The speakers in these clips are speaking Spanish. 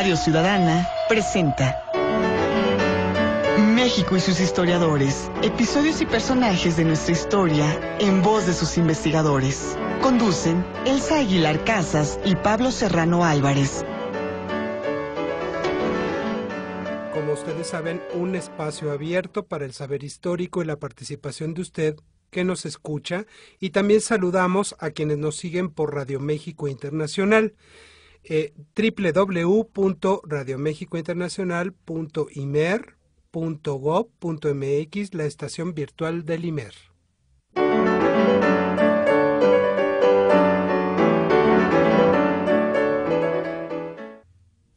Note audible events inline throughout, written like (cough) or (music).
Radio Ciudadana presenta México y sus historiadores, episodios y personajes de nuestra historia en voz de sus investigadores. Conducen Elsa Aguilar Casas y Pablo Serrano Álvarez. Como ustedes saben, un espacio abierto para el saber histórico y la participación de usted que nos escucha y también saludamos a quienes nos siguen por Radio México Internacional eh, www.radiomexicointernacional.imer.gov.mx, la estación virtual del IMER.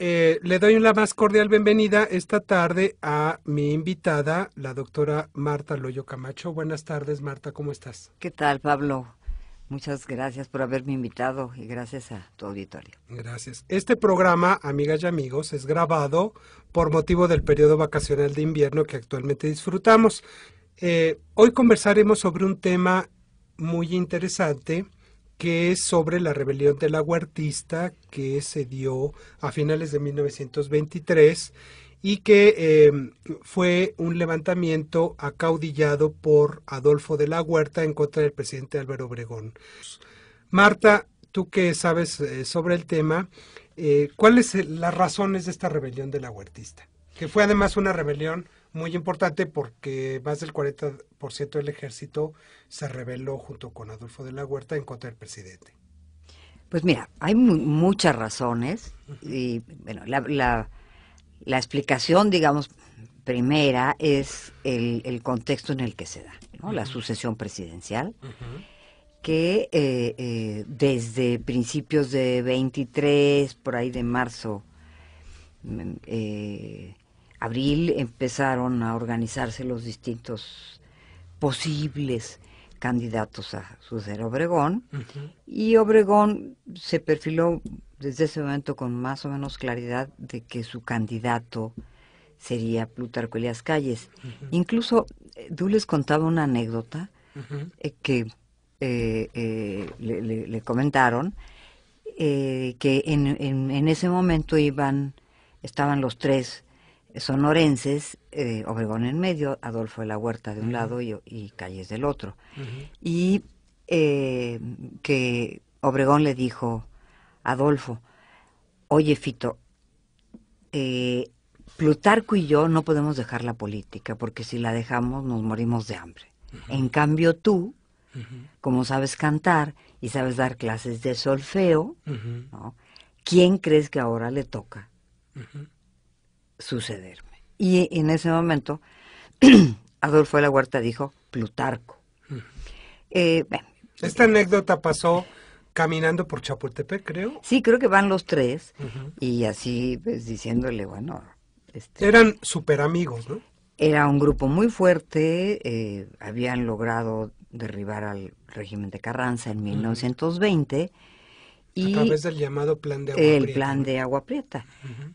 Eh, le doy la más cordial bienvenida esta tarde a mi invitada, la doctora Marta Loyo Camacho. Buenas tardes, Marta, ¿cómo estás? ¿Qué tal, Pablo? Muchas gracias por haberme invitado y gracias a tu auditorio. Gracias. Este programa, amigas y amigos, es grabado por motivo del periodo vacacional de invierno que actualmente disfrutamos. Eh, hoy conversaremos sobre un tema muy interesante que es sobre la rebelión del artista que se dio a finales de 1923 y que em, fue un levantamiento acaudillado por Adolfo de la Huerta en contra del presidente Álvaro Obregón. Marta, tú que sabes eh, sobre el tema, eh, ¿cuáles son eh, las razones de esta rebelión de la huertista? Que fue además una rebelión muy importante porque más del 40% del ejército se rebeló junto con Adolfo de la Huerta en contra del presidente. Pues mira, hay muchas razones y bueno, la la explicación, digamos, primera es el, contexto en el que se da, la sucesión presidencial, que eh, eh, desde principios de 23, por ahí de marzo, mm, eh, abril, empezaron a organizarse los distintos posibles candidatos a suceder ser Obregón. Y Obregón se perfiló desde ese momento con más o menos claridad de que su candidato sería Plutarco Elias Calles. Incluso eh, tú Incluso contaba una anécdota eh, que eh, le, comentaron que en, en, ese momento iban, estaban los tres son eh, Obregón en medio, Adolfo de la Huerta de un lado y, y, Calles del otro. Y eh, que Obregón le dijo, Adolfo, oye Fito, eh, Plutarco y yo no podemos dejar la política, porque si la dejamos nos morimos de hambre. En cambio tú, como sabes cantar y sabes dar clases de solfeo, ¿quién crees que ahora le toca? sucederme. Y en ese momento, (clears throat) Adolfo de la Huerta dijo Plutarco. Mm. Eh, Esta anécdota pasó caminando por Chapultepec, creo. Sí, creo que van los tres y así pues, diciéndole, bueno... Este, Eran super amigos, ¿no? Era un grupo muy fuerte, eh, habían logrado derribar al régimen de Carranza en 1920. Y a través del llamado plan de agua el plan de agua prieta.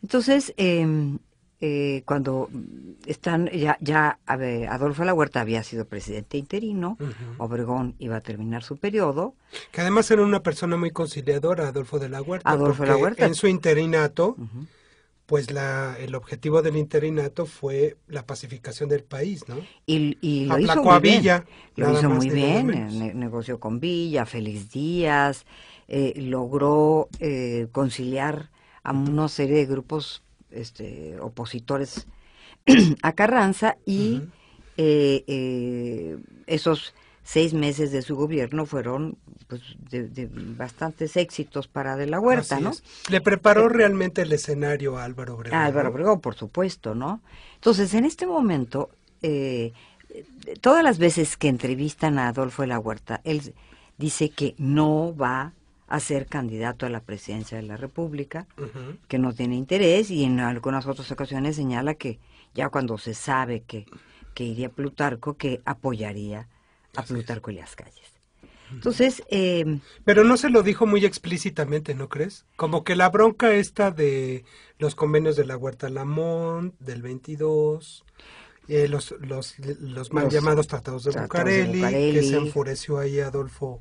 Entonces, em, eh, cuando están, ya, ya Adolfo La Huerta había sido presidente interino, Obregón iba a terminar su periodo. Que además era una persona muy conciliadora, Adolfo de La Huerta. Adolfo de la Huerta. En su interinato, pues la, el objetivo del interinato fue la pacificación del país, ¿no? Y, lo hizo muy bien. Lo hizo muy bien, negoció con Villa, Feliz Díaz. Eh, logró eh, conciliar a una serie de grupos este, opositores (clears throat) a Carranza y eh, esos seis meses de su gobierno fueron pues, de, bastantes éxitos para De la Huerta, Le preparó realmente el escenario a Álvaro Obregón. A Álvaro Obregón, por supuesto, ¿no? Entonces, en este momento, todas las veces que entrevistan a Adolfo de la Huerta, él dice que no va a ser candidato a la presidencia de la República, que no tiene interés y en algunas otras ocasiones señala que ya cuando se sabe que, iría Plutarco, que apoyaría a Plutarco y las calles. Entonces... Em, Pero no se lo dijo muy explícitamente, ¿no crees? Como que la bronca esta de los convenios de la Huerta Lamont, del 22, eh, los, los, los, mal llamados tratados de, de Bucareli, que se enfureció ahí Adolfo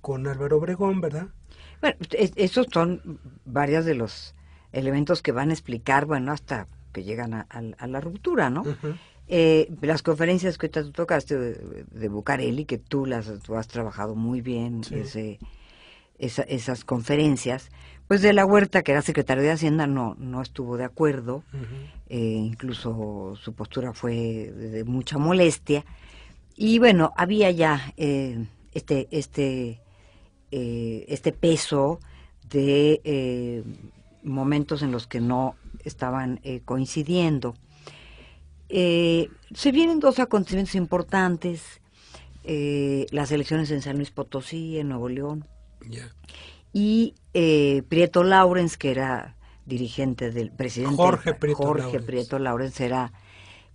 con Álvaro Obregón, ¿verdad? Bueno, esos son varios de los elementos que van a explicar, bueno, hasta que llegan a, la ruptura, ¿no? Eh, las conferencias que tú tocaste de, Bucareli, que tú las has trabajado muy bien, esas conferencias, pues de la Huerta, que era secretario de Hacienda, no, no estuvo de acuerdo, eh, incluso su postura fue de mucha molestia. Y bueno, había ya eh, este, este eh, este peso de eh, momentos en los que no estaban eh, coincidiendo. se vienen dos acontecimientos importantes, las elecciones en San Luis Potosí, en Nuevo León, y Prieto Lawrence, que era dirigente del presidente Jorge Prieto, Jorge Prieto era,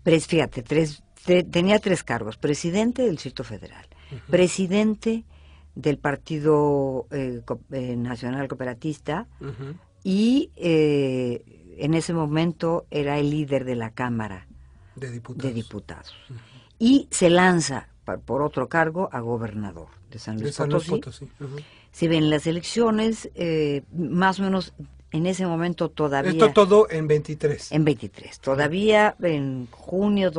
fíjate, tres, tenía tres cargos, presidente del Circuito Federal, presidente del Partido eh, eh, Nacional Cooperatista y eh, en ese momento era el líder de la Cámara de Diputados. Y se lanza por otro cargo a gobernador de San Luis Potosí. Se ven las elecciones, más o menos en ese momento todavía... Esto todo en 23. En 23. Todavía en junio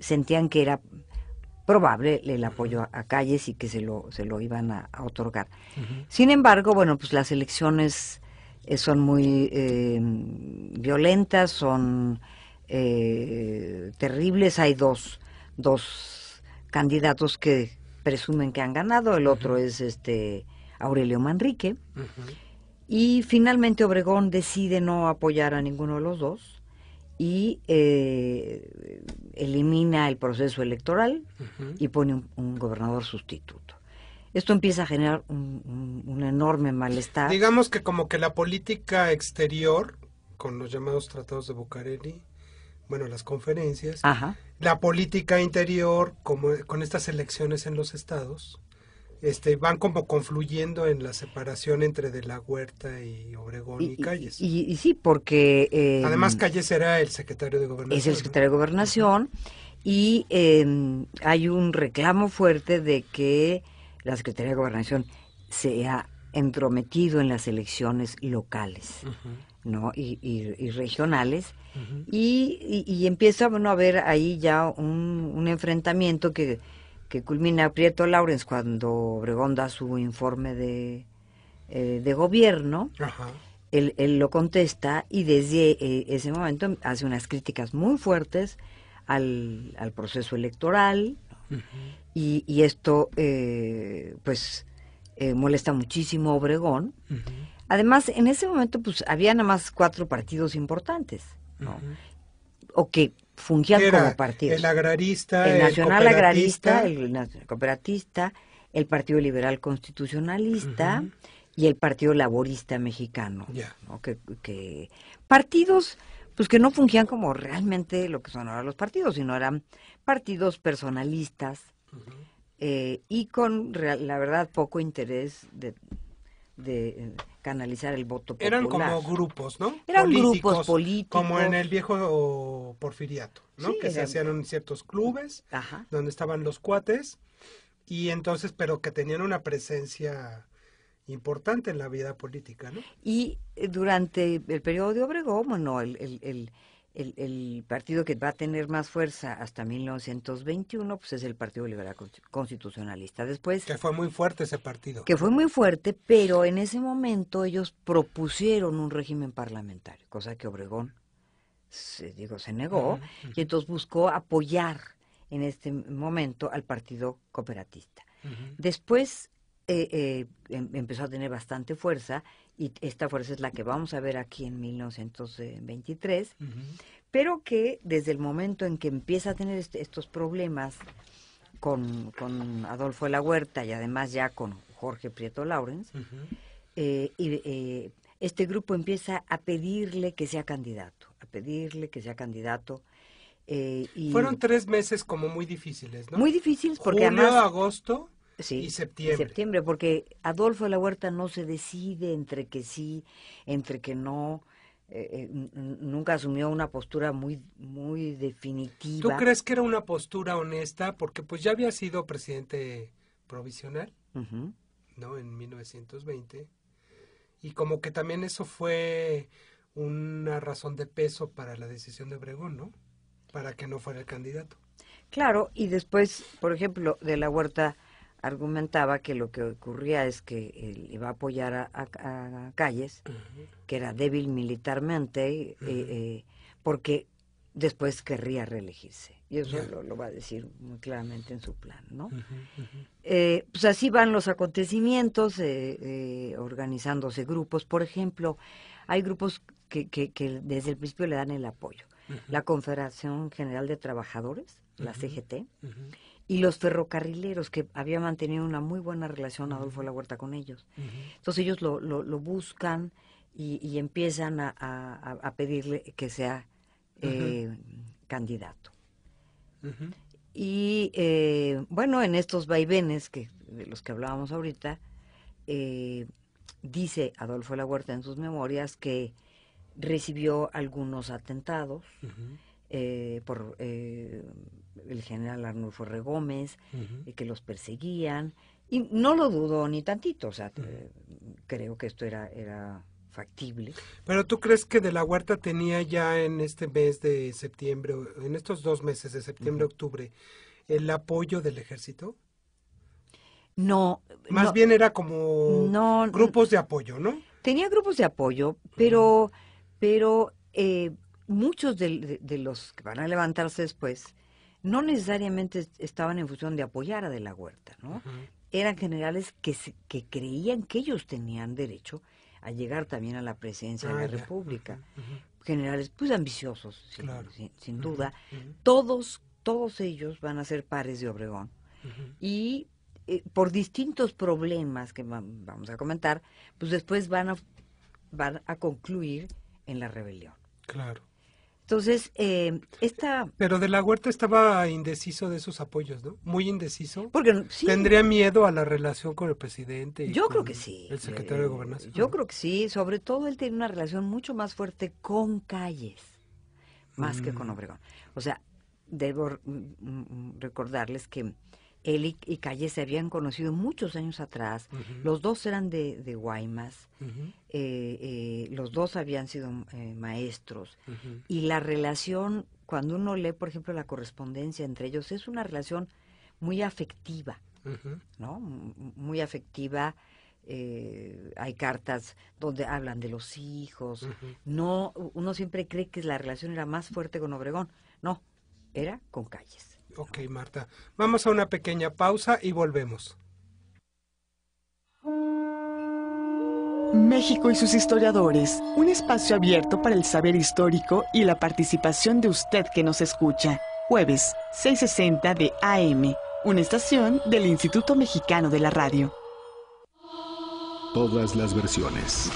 sentían que era probable el apoyo a, Calles y que se lo, se lo iban a, otorgar. Sin embargo, bueno, pues las elecciones eh, son muy eh, violentas, son eh, terribles. Hay dos, dos candidatos que presumen que han ganado, el otro es este Aurelio Manrique. Y finalmente Obregón decide no apoyar a ninguno de los dos y eh, elimina el proceso electoral y pone un, gobernador sustituto. Esto empieza a generar un, enorme malestar. Digamos que como que la política exterior, con los llamados tratados de Bucareli, bueno, las conferencias, la política interior, como con estas elecciones en los estados, este, van como confluyendo en la separación entre de la Huerta y Obregón y, Calles. Y, sí, porque... Em, Además Calles era el secretario de Gobernación. Es el secretario de Gobernación y em, hay un reclamo fuerte de que la Secretaría de Gobernación se ha entrometido en las elecciones locales. ¿no? Y, y, regionales, y, empieza bueno, a haber ahí ya un enfrentamiento que, que culmina Prieto Lawrence cuando Obregón da su informe de, eh, gobierno. Él, lo contesta y desde eh, ese momento hace unas críticas muy fuertes al, al proceso electoral y, esto eh, pues molesta muchísimo a Obregón. Además, en ese momento pues había nada más cuatro partidos importantes, ¿no? O que fungían como partidos. El agrarista, el nacional agrarista, el cooperatista, el Partido Liberal Constitucionalista y el Partido Laborista Mexicano. partidos pues que no fungían como realmente lo que son ahora los partidos, sino eran partidos personalistas eh, y con la verdad poco interés de, de eh, canalizar el voto popular. Eran como grupos, ¿no? Eran grupos políticos. Como en el viejo porfiriato, ¿no? que se hacían en ciertos clubes donde estaban los cuates y entonces, pero que tenían una presencia importante en la vida política, ¿no? Y eh, durante el periodo de Obregón, bueno, el, el el, partido que va a tener más fuerza hasta 1921 pues es el Partido Liberal Constitucionalista. Después que fue muy fuerte ese partido. Que fue muy fuerte, pero en ese momento ellos propusieron un régimen parlamentario, cosa que Obregón se, digo se negó y entonces buscó apoyar en este momento al Partido Cooperatista. Después eh, eh, em, empezó a tener bastante fuerza y esta fuerza es la que vamos a ver aquí en 1923, pero que desde el momento en que empieza a tener este, estos problemas con, Adolfo de la Huerta y además ya con Jorge Prieto Lawrence, eh, eh, este grupo empieza a pedirle que sea candidato, a pedirle que sea candidato. Eh, Fueron tres meses como muy difíciles, ¿no? Muy difíciles porque Julio, agosto y septiembre. porque Adolfo de la Huerta no se decide entre que sí, entre que no. Eh, eh, nunca asumió una postura muy, muy definitiva. ¿Tú crees que era una postura honesta? Porque pues ya había sido presidente provisional, ¿no? En 1920. Y como que también eso fue una razón de peso para la decisión de Obregón, ¿no? Para que no fuera el candidato. Claro, y después, por ejemplo, de la Huerta argumentaba que lo que ocurría es que él iba a apoyar a, Calles, que era débil militarmente, eh, eh, porque después querría reelegirse. Y eso lo, va a decir muy claramente en su plan, ¿no? Eh, pues así van los acontecimientos, organizándose grupos. Por ejemplo, hay grupos que, desde el principio le dan el apoyo. La Confederación General de Trabajadores, la CGT, y los ferrocarrileros, que había mantenido una muy buena relación Adolfo La Huerta con ellos. Entonces ellos lo, lo, buscan y, empiezan a, pedirle que sea eh, candidato. Y eh, bueno, en estos vaivenes que, de los que hablábamos ahorita, eh, dice Adolfo La Huerta en sus memorias que recibió algunos atentados, eh, por eh, el general Arnulfo R. Gómez, eh, que los perseguían. Y no lo dudo ni tantito, o sea, creo que esto era, era factible. Pero tú crees que de la huerta tenía ya en este mes de septiembre, en estos dos meses de septiembre, octubre, el apoyo del ejército? No. Más bien era como grupos de apoyo, ¿no? Tenía grupos de apoyo, pero, pero muchos de, los que van a levantarse después no necesariamente estaban en función de apoyar a De la Huerta, ¿no? Eran generales que, que creían que ellos tenían derecho a llegar también a la presidencia de ah, la República. Generales, pues ambiciosos, sin, duda. Todos, todos ellos van a ser pares de Obregón. Y eh, por distintos problemas que vamos a comentar, pues después van a, van a concluir en la rebelión. Claro. Entonces, eh, esta... Pero de la huerta estaba indeciso de esos apoyos, ¿no? Muy indeciso. Porque Tendría miedo a la relación con el presidente. yo creo que sí. El secretario de Gobernación. Yo creo que sí. Sobre todo él tiene una relación mucho más fuerte con calles, más que con mm. Obregón. O sea, debo mm, mm, recordarles que él y, Calles Calle se habían conocido muchos años atrás. Los dos eran de, Guaymas. Eh, eh, los dos habían sido eh, maestros. Y la relación, cuando uno lee, por ejemplo, la correspondencia entre ellos, es una relación muy afectiva, ¿no? Muy afectiva. hay cartas donde hablan de los hijos. No, uno siempre cree que la relación era más fuerte con Obregón. No, era con Calles. Ok, Marta. Vamos a una pequeña pausa y volvemos. México y sus historiadores, un espacio abierto para el saber histórico y la participación de usted que nos escucha. Jueves, 6.60 de AM, una estación del Instituto Mexicano de la Radio. Todas las versiones.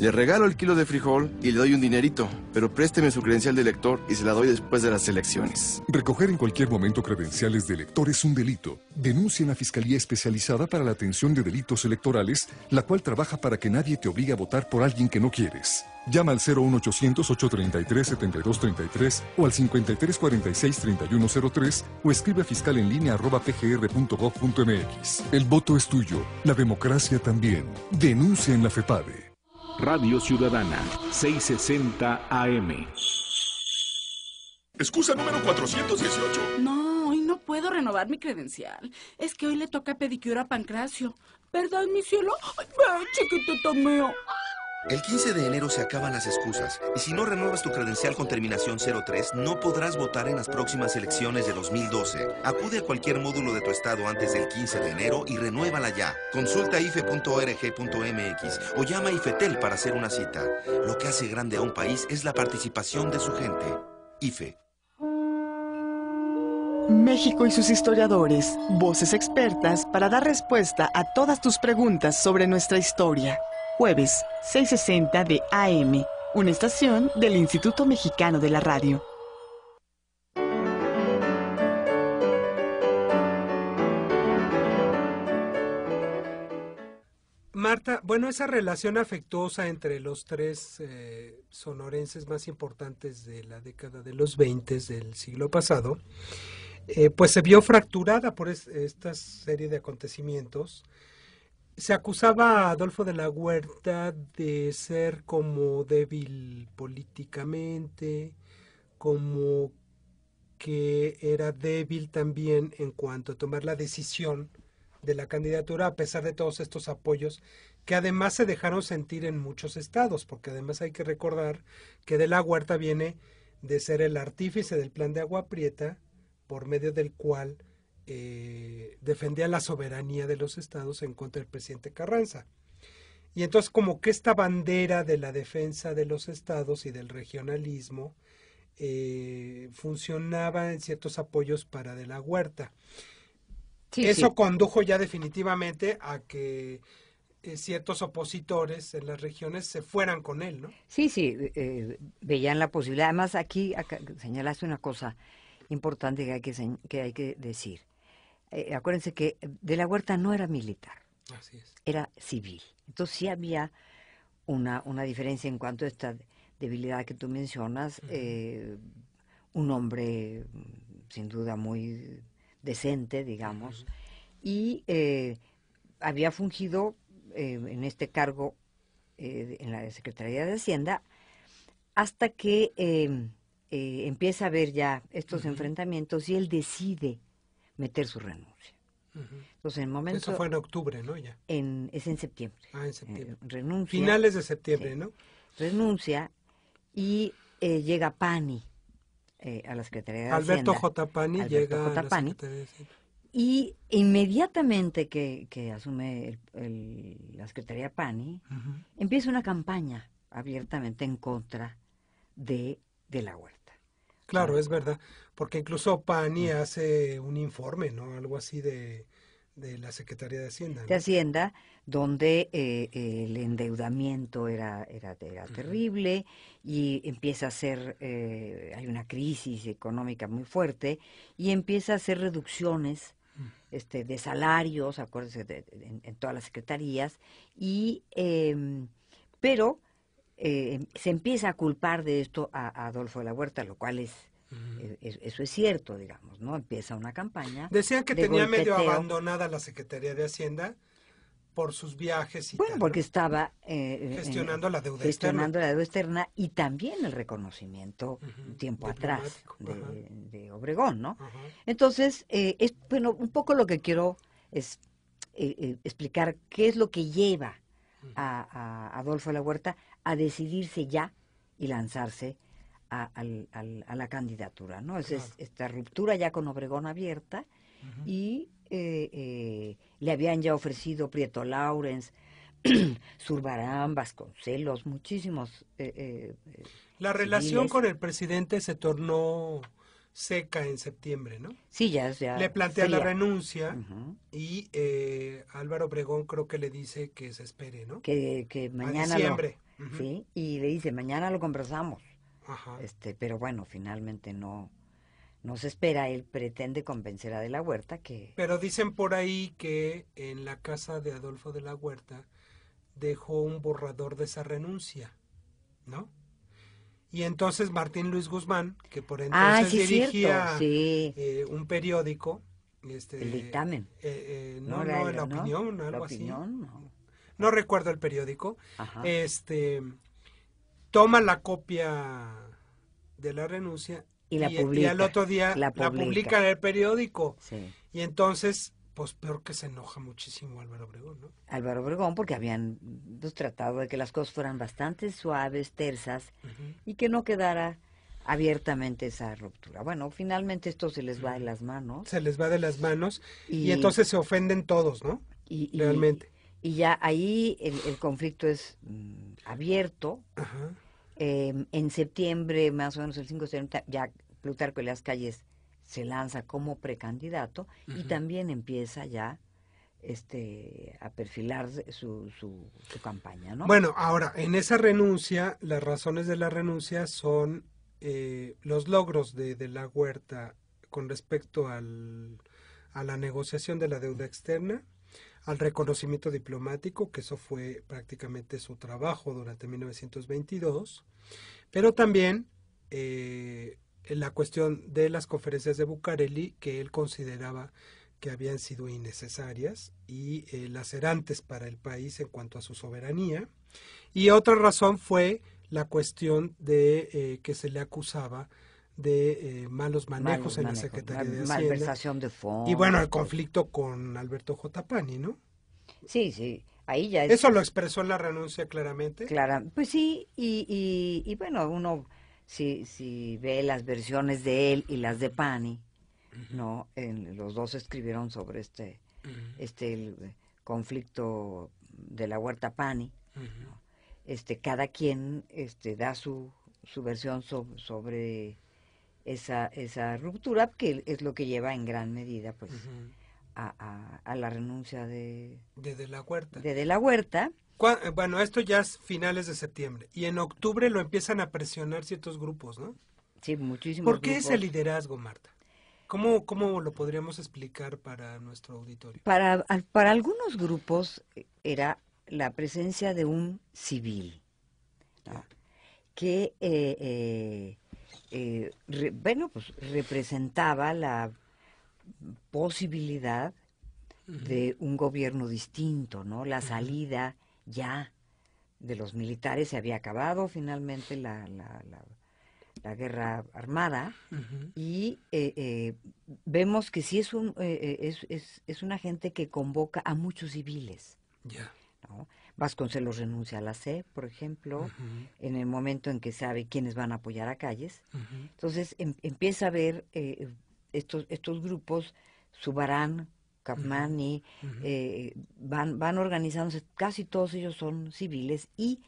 Le regalo el kilo de frijol y le doy un dinerito, pero présteme su credencial de elector y se la doy después de las elecciones. Recoger en cualquier momento credenciales de elector es un delito. Denuncia en la Fiscalía Especializada para la Atención de Delitos Electorales, la cual trabaja para que nadie te obligue a votar por alguien que no quieres. Llama al 01800-833-7233 o al 5346-3103 o escribe a fiscal en línea arroba pgr.gov.mx. El voto es tuyo, la democracia también. Denuncia en la FEPADE. Radio Ciudadana, 660 AM. Excusa número 418. No, hoy no puedo renovar mi credencial. Es que hoy le toca pedicura a Pancracio. ¿Verdad, mi cielo? Ay, chiquitito mío! El 15 de enero se acaban las excusas y si no renuevas tu credencial con terminación 03 no podrás votar en las próximas elecciones de 2012. Acude a cualquier módulo de tu estado antes del 15 de enero y renuévala ya. Consulta ife.org.mx o llama a Ifetel para hacer una cita. Lo que hace grande a un país es la participación de su gente. Ife. México y sus historiadores, voces expertas para dar respuesta a todas tus preguntas sobre nuestra historia jueves, 6.60 de AM, una estación del Instituto Mexicano de la Radio. Marta, bueno, esa relación afectuosa entre los tres eh, sonorenses más importantes de la década de los 20 del siglo pasado, eh, pues se vio fracturada por esta serie de acontecimientos se acusaba a Adolfo de la Huerta de ser como débil políticamente, como que era débil también en cuanto a tomar la decisión de la candidatura a pesar de todos estos apoyos que además se dejaron sentir en muchos estados, porque además hay que recordar que de la Huerta viene de ser el artífice del plan de agua prieta por medio del cual eh, defendía la soberanía de los estados en contra del presidente Carranza. Y entonces como que esta bandera de la defensa de los estados y del regionalismo eh, funcionaba en ciertos apoyos para de la huerta. Eso condujo ya definitivamente a que eh, ciertos opositores en las regiones se fueran con él, ¿no? Sí, sí, veían la posibilidad. Además, aquí señalaste una cosa importante que hay que, que, hay que decir. Eh, acuérdense que eh, de la Huerta no era militar, era civil. Entonces sí había una, diferencia en cuanto a esta debilidad que tú mencionas, eh, un hombre mm, sin duda muy decente, digamos, y había fungido en este cargo en la Secretaría de Hacienda hasta que em, empieza a haber ya estos enfrentamientos y él decide meter su renuncia. Entonces, en el momento... Eso fue en octubre, ¿no? es en septiembre. Ah, en septiembre. Eh, Finales de septiembre, ¿no? Renuncia y eh, llega Pani eh, a la Secretaría de Alberto J. Pani llega a la Secretaría de Y inmediatamente que, asume la Secretaría Pani, empieza una campaña abiertamente en contra de, de la huerta. Claro, es verdad, porque incluso PANI hace un informe, ¿no? Algo así de, la Secretaría de Hacienda. De Hacienda, donde eh, el endeudamiento era, era, terrible y empieza a ser, eh, hay una crisis económica muy fuerte y empieza a hacer reducciones mm. este, de salarios, acuérdense, en, todas las secretarías, y, em, pero eh, se empieza a culpar de esto a, a Adolfo de la Huerta, lo cual es e-, eso es cierto, digamos, ¿no? Empieza una campaña. Decían que tenía medio abandonada la Secretaría de Hacienda por sus viajes y Bueno, porque estaba... Eh, eh, gestionando la deuda gestionando la deuda externa y también el reconocimiento un tiempo atrás de, Obregón, ¿no? Entonces, eh, es, bueno, un poco lo que quiero es explicar qué es lo que lleva a, a Adolfo La Huerta a decidirse ya y lanzarse a, la candidatura, ¿no? Es, esta ruptura ya con Obregón abierta y eh, eh, le habían ya ofrecido Prieto Lawrence, (clears throat) Zurbarán, Vasconcelos, muchísimos. Eh, la relación con el presidente se tornó seca en septiembre, ¿no? Sí, ya. le plantea la renuncia y Álvaro Obregón creo que le dice que se espere, ¿no? Que, mañana. diciembre. Sí, y le dice, mañana lo conversamos. Este, pero bueno, finalmente no, no se espera. Él pretende convencer a De la Huerta que... Pero dicen por ahí que en la casa de Adolfo de la Huerta dejó un borrador de esa renuncia, ¿no? Y entonces Martín Luis Guzmán, que por ah, entonces dirigía eh, un periódico, este, el dictamen. Eh, eh, no, no, la, opinión, algo así. No. no. recuerdo el periódico. Ajá. Este toma la copia de la renuncia y, la eh, al otro día la publica, en el periódico. Y entonces, pues peor que se enoja muchísimo Álvaro Obregón, ¿no? Álvaro Obregón, porque habían tratado de que las cosas fueran bastante suaves, tersas, y que no quedara abiertamente esa ruptura. Bueno, finalmente esto se les va de las manos. Se les va de las manos y, entonces se ofenden todos, ¿no? Realmente y ya ahí el, el conflicto es mm, abierto. Em, en septiembre, más o menos el 5 de septiembre, ya Plutarco de las Calles se lanza como precandidato y también empieza ya este, a perfilar su, su, campaña, ¿no? Bueno, ahora, en esa renuncia, las razones de la renuncia son eh, los logros de, de, la huerta con respecto al, a la negociación de la deuda externa, al reconocimiento diplomático, que eso fue prácticamente su trabajo durante 1922, pero también eh, la cuestión de las conferencias de Bucareli, que él consideraba que habían sido innecesarias y eh, lacerantes para el país en cuanto a su soberanía. Y otra razón fue la cuestión de eh, que se le acusaba de eh, malos manejos en la Secretaría de Hacienda. Malversación de fondos. Y bueno, el conflicto con Alberto J. Pani, ¿no? Sí, sí. Ahí ya ¿Eso lo expresó en la renuncia claramente? claro pues sí, y, y, bueno, uno si, si ve las versiones de él y las de Pani, ¿no? los dos escribieron sobre este, este conflicto de la huerta Pani, Este, cada quien este, da su, su versión sobre esa, esa ruptura, que es lo que lleva en gran medida pues a, la renuncia de... De la Huerta. la Huerta. Eh, bueno, esto ya es finales de septiembre. Y en octubre lo empiezan a presionar ciertos grupos, ¿no? Sí, muchísimos ¿Por qué ese liderazgo, Marta? ¿Cómo, ¿Cómo lo podríamos explicar para nuestro auditorio? Para, para algunos grupos eh, era la presencia de un civil, que eh, eh, bueno, pues representaba la posibilidad de un gobierno distinto, ¿no? La salida ya de los militares se había acabado finalmente la, guerra armada y eh, eh, vemos que sí es, un, eh, es, una gente que convoca a muchos civiles. ¿no? Vasconcelos renuncia a la C, por ejemplo, en el momento en que sabe quiénes van a apoyar a Calles. Entonces em, empieza a ver eh, estos, estos grupos, Subarán, Capmani, eh, van, van organizándose, casi todos ellos son civiles y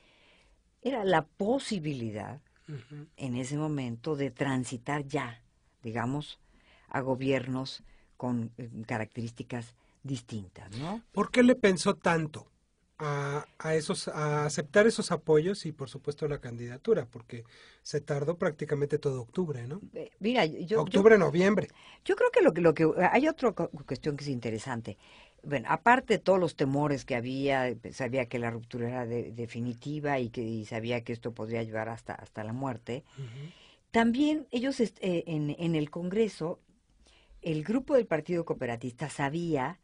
era la posibilidad en ese momento de transitar ya, digamos, a gobiernos con em, características distintas, ¿no? ¿Por qué le pensó tanto? a, esos, a aceptar esos apoyos y por supuesto la candidatura, porque se tardó prácticamente todo octubre, ¿no? Mira, octubre, noviembre. Yo creo que lo, lo que hay otra cuestión que es interesante. Bueno, aparte de todos los temores que había, eh, pues, sabía que la ruptura era definitiva y que sabía que esto podría llevar hasta, hasta la muerte, también ellos este, en, en el Congreso, el grupo del Partido Cooperatista sabía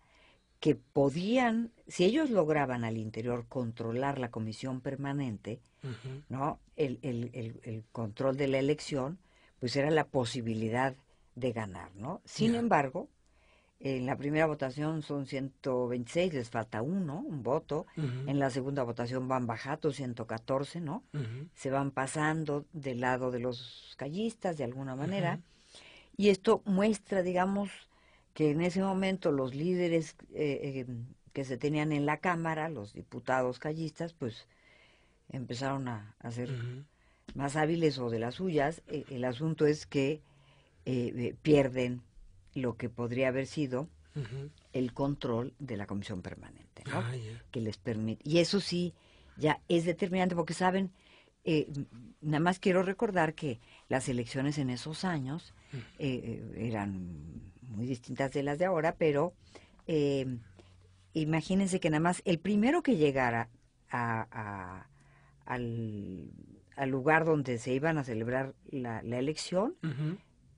que podían, si ellos lograban al interior controlar la comisión permanente, ¿no? El, el, el, control de la elección, pues era la posibilidad de ganar, ¿no? Sin embargo, en la primera votación son 126, les falta uno, un voto. En la segunda votación van bajando, 114, ¿no? Se van pasando del lado de los callistas de alguna manera. Y esto muestra, digamos, que en ese momento los líderes eh, em, que se tenían en la Cámara, los diputados callistas, pues empezaron a, hacer ser más hábiles o de las suyas. E, el asunto es que eh, pierden lo que podría haber sido el control de la comisión permanente, ah, que les permite. Y eso sí, ya es determinante porque saben eh, nada más quiero recordar que las elecciones en esos años mm. eh, eran muy distintas de las de ahora, pero eh, imagínense que nada más el primero que llegara al, lugar donde se iban a celebrar la, elección,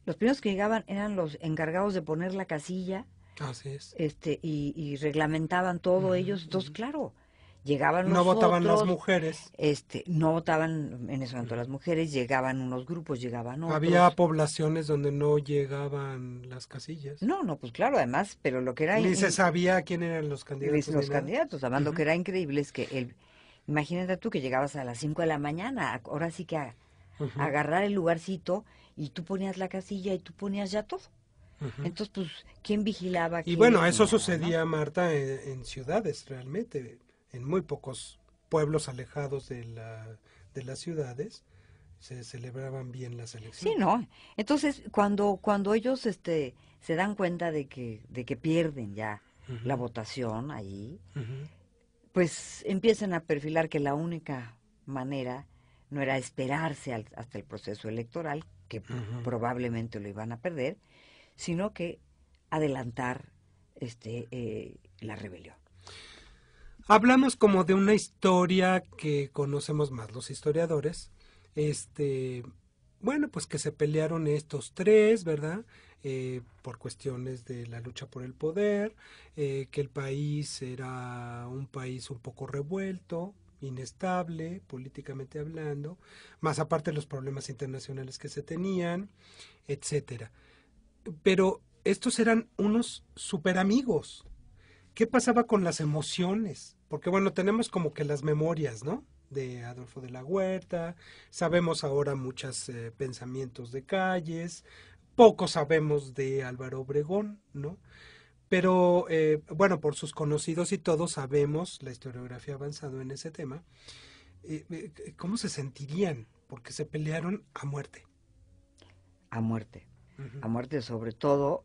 los primeros que llegaban eran los encargados de poner la casilla. Este, y, reglamentaban todo mm, ellos. dos, mm. claro, llegaban no votaban las mujeres este no votaban en ese momento las mujeres llegaban unos grupos llegaban otros había poblaciones donde no llegaban las casillas no no pues claro además pero lo que era ni se sabía quién eran los candidatos los candidatos además lo que era increíble es que el imagínate tú que llegabas a las 5 de la mañana ahora sí que agarrar el lugarcito y tú ponías la casilla y tú ponías ya todo Entonces, pues, ¿quién vigilaba? y bueno, eso sucedía, Marta, en, ciudades realmente en muy pocos pueblos alejados de, las ciudades se celebraban bien las elecciones. Sí, ¿no? Entonces, cuando, cuando ellos este, se dan cuenta de que, de que pierden ya la votación ahí, pues empiezan a perfilar que la única manera no era esperarse hasta el proceso electoral, que probablemente lo iban a perder, sino que adelantar este, eh, la rebelión hablamos como de una historia que conocemos más los historiadores. Este, bueno, pues que se pelearon estos tres, ¿verdad? Eh, por cuestiones de la lucha por el poder, eh, que el país era un país un poco revuelto, inestable, políticamente hablando, más aparte de los problemas internacionales que se tenían, etcétera. Pero estos eran unos super amigos. ¿Qué pasaba con las emociones? Porque bueno, tenemos como que las memorias, ¿no? De Adolfo de la Huerta, sabemos ahora muchos eh, pensamientos de calles, poco sabemos de Álvaro Obregón, ¿no? Pero eh, bueno, por sus conocidos y todos sabemos, la historiografía ha avanzado en ese tema, eh, ¿cómo se sentirían? Porque se pelearon a muerte. A muerte. A muerte sobre todo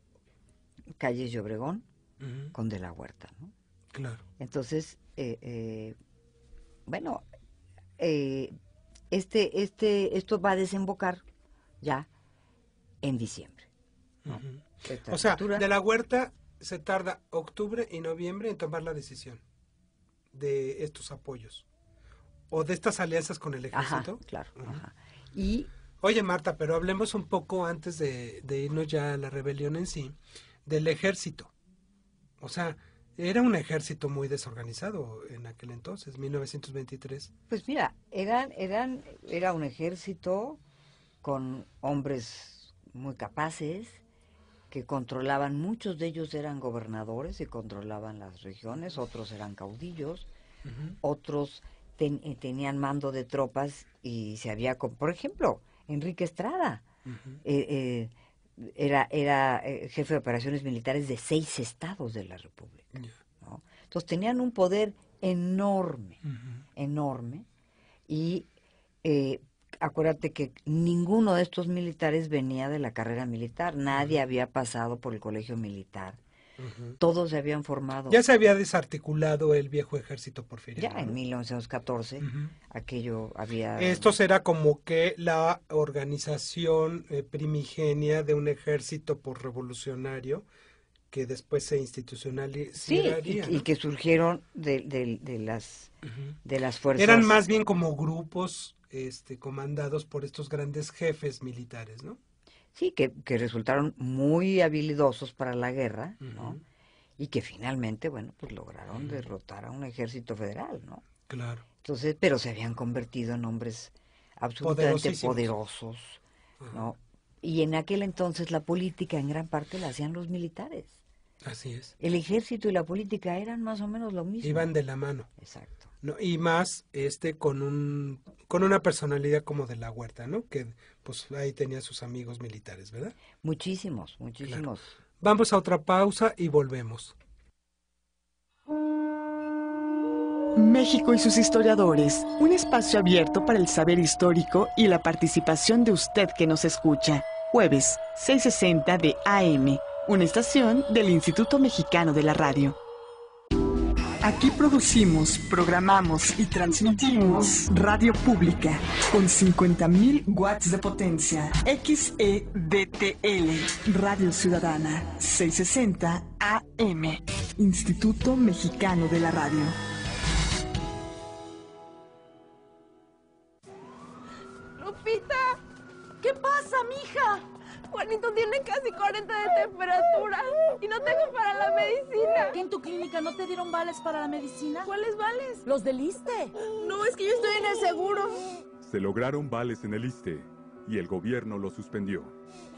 Calles y Obregón con de la Huerta, ¿no? Claro. Entonces, eh, eh, bueno, eh, este, este, esto va a desembocar ya en diciembre. O sea, de la huerta se tarda octubre y noviembre en tomar la decisión de estos apoyos o de estas alianzas con el ejército. claro. Y Oye, Marta, pero hablemos un poco antes de, de, irnos ya a la rebelión en sí, del ejército. O sea, era un ejército muy desorganizado en aquel entonces, 1923. Pues mira, eran, eran, era un ejército con hombres muy capaces que controlaban, muchos de ellos eran gobernadores y controlaban las regiones, otros eran caudillos, otros eh, tenían mando de tropas y se había, por ejemplo, Enrique Estrada era, era eh, jefe de operaciones militares de seis estados de la República. Entonces tenían un poder enorme, enorme. Y eh, acuérdate que ninguno de estos militares venía de la carrera militar, nadie había pasado por el colegio militar todos se habían formado. Ya se había desarticulado el viejo ejército porfiriano. Ya en 1914 aquello había... Esto será como que la organización eh, primigenia de un ejército por revolucionario que después se institucionalizaría. Sí, y, que surgieron de, las, de las fuerzas. Eran más bien como grupos este, comandados por estos grandes jefes militares, ¿no? sí, que, resultaron muy habilidosos para la guerra, ¿no? Y que finalmente, bueno, pues lograron derrotar a un ejército federal, ¿no? Claro. Entonces, pero se habían convertido en hombres absolutamente poderosos, ¿no? Y en aquel entonces la política en gran parte la hacían los militares. Así es. El ejército y la política eran más o menos lo mismo. Iban de la mano. Exacto. No, y más este con un con una personalidad como de la huerta, ¿no? Que pues ahí tenía sus amigos militares, ¿verdad? Muchísimos, muchísimos. Vamos a otra pausa y volvemos. México y sus historiadores, un espacio abierto para el saber histórico y la participación de usted que nos escucha. Jueves, 6.60 de AM, una estación del Instituto Mexicano de la Radio. Aquí producimos, programamos y transmitimos radio pública con 50.000 watts de potencia. XEDTL, Radio Ciudadana, 660 AM, Instituto Mexicano de la Radio. Lupita, ¿qué pasa, mija? Juanito tiene casi 40 de temperatura y no tengo para la medicina. ¿Qué ¿En tu clínica no te dieron vales para la medicina? ¿Cuáles vales? Los del ISTE. No, es que yo estoy en el seguro. Se lograron vales en el ISTE y el gobierno lo suspendió.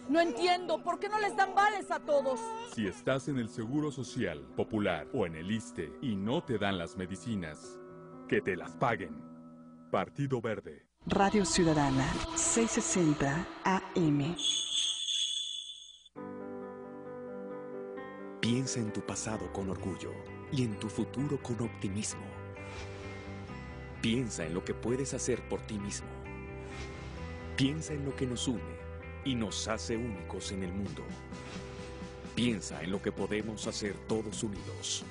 No entiendo, ¿por qué no les dan vales a todos? Si estás en el Seguro Social, Popular o en el ISTE y no te dan las medicinas, que te las paguen. Partido Verde. Radio Ciudadana, 660 AM. Piensa en tu pasado con orgullo y en tu futuro con optimismo. Piensa en lo que puedes hacer por ti mismo. Piensa en lo que nos une y nos hace únicos en el mundo. Piensa en lo que podemos hacer todos unidos.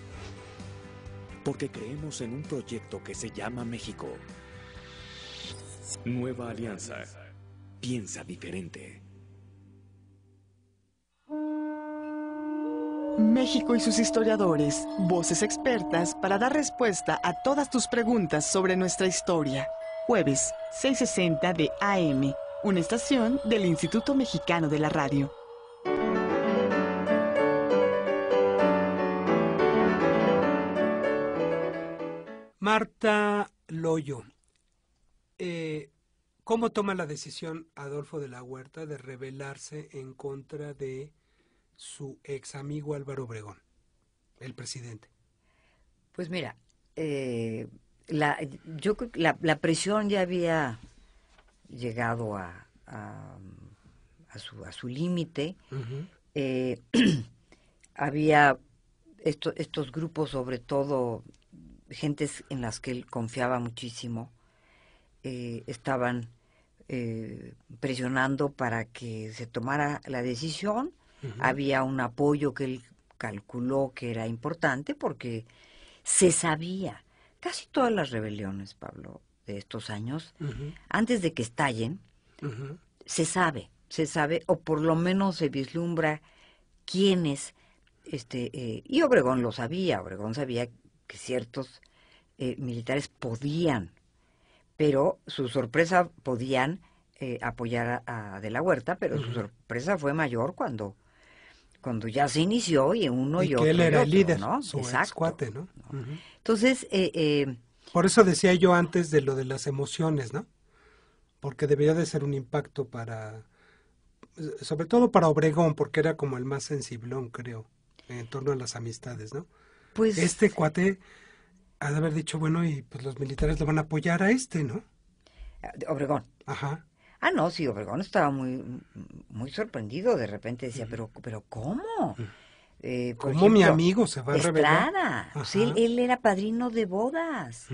Porque creemos en un proyecto que se llama México. Nueva Alianza. Piensa diferente. México y sus historiadores, voces expertas para dar respuesta a todas tus preguntas sobre nuestra historia. Jueves, 6.60 de AM, una estación del Instituto Mexicano de la Radio. Marta Loyo, eh, ¿cómo toma la decisión Adolfo de la Huerta de rebelarse en contra de su ex amigo Álvaro Obregón, el presidente? Pues mira, eh, la, yo creo que la, presión ya había llegado a, a, su, límite. Eh, (clears throat) había estos grupos, sobre todo gentes en las que él confiaba muchísimo, eh, estaban presionando para que se tomara la decisión había un apoyo que él calculó que era importante porque se sabía. Casi todas las rebeliones, Pablo, de estos años, antes de que estallen, se sabe, se sabe, o por lo menos se vislumbra quiénes, este, eh, y Obregón lo sabía, Obregón sabía que ciertos eh, militares podían, pero su sorpresa podían eh, apoyar a, De la Huerta, pero su sorpresa fue mayor cuando cuando ya se inició y uno y, otro. Él era el líder, Cuate, ¿no? Entonces. Eh, eh, Por eso decía yo antes de lo de las emociones, ¿no? Porque debería de ser un impacto para. Sobre todo para Obregón, porque era como el más sensiblón, creo, en torno a las amistades, ¿no? Pues. Este cuate ha de haber dicho, bueno, y pues los militares le van a apoyar a este, ¿no? Ah, Obregón. Ajá. Ah, no, sí, Obregón estaba muy, muy sorprendido. De repente decía, pero, pero ¿cómo? Eh, ¿Cómo mi amigo se va a Estrada. él, era padrino de bodas.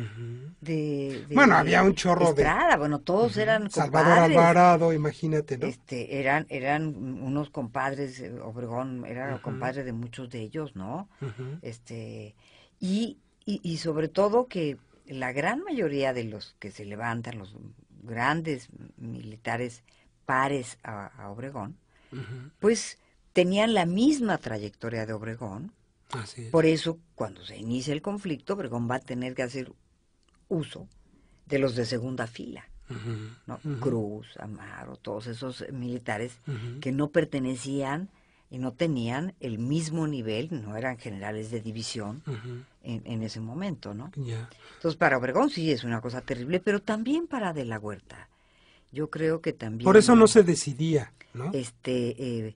de, bueno, había un chorro de... Estrada, bueno, todos eran Salvador Alvarado, imagínate, ¿no? Este, eran, eran unos compadres, eh, Obregón era compadre de muchos de ellos, ¿no? Este, y, y, y sobre todo que la gran mayoría de los que se levantan, los grandes militares pares a, Obregón, pues tenían la misma trayectoria de Obregón. Por eso, cuando se inicia el conflicto, Obregón va a tener que hacer uso de los de segunda fila. Cruz, Amaro, todos esos militares que no pertenecían y no tenían el mismo nivel, no eran generales de división en, ese momento, ¿no? Entonces, para Obregón sí es una cosa terrible, pero también para De la Huerta. Yo creo que también... Por eso no se decidía, ¿no? Este, eh,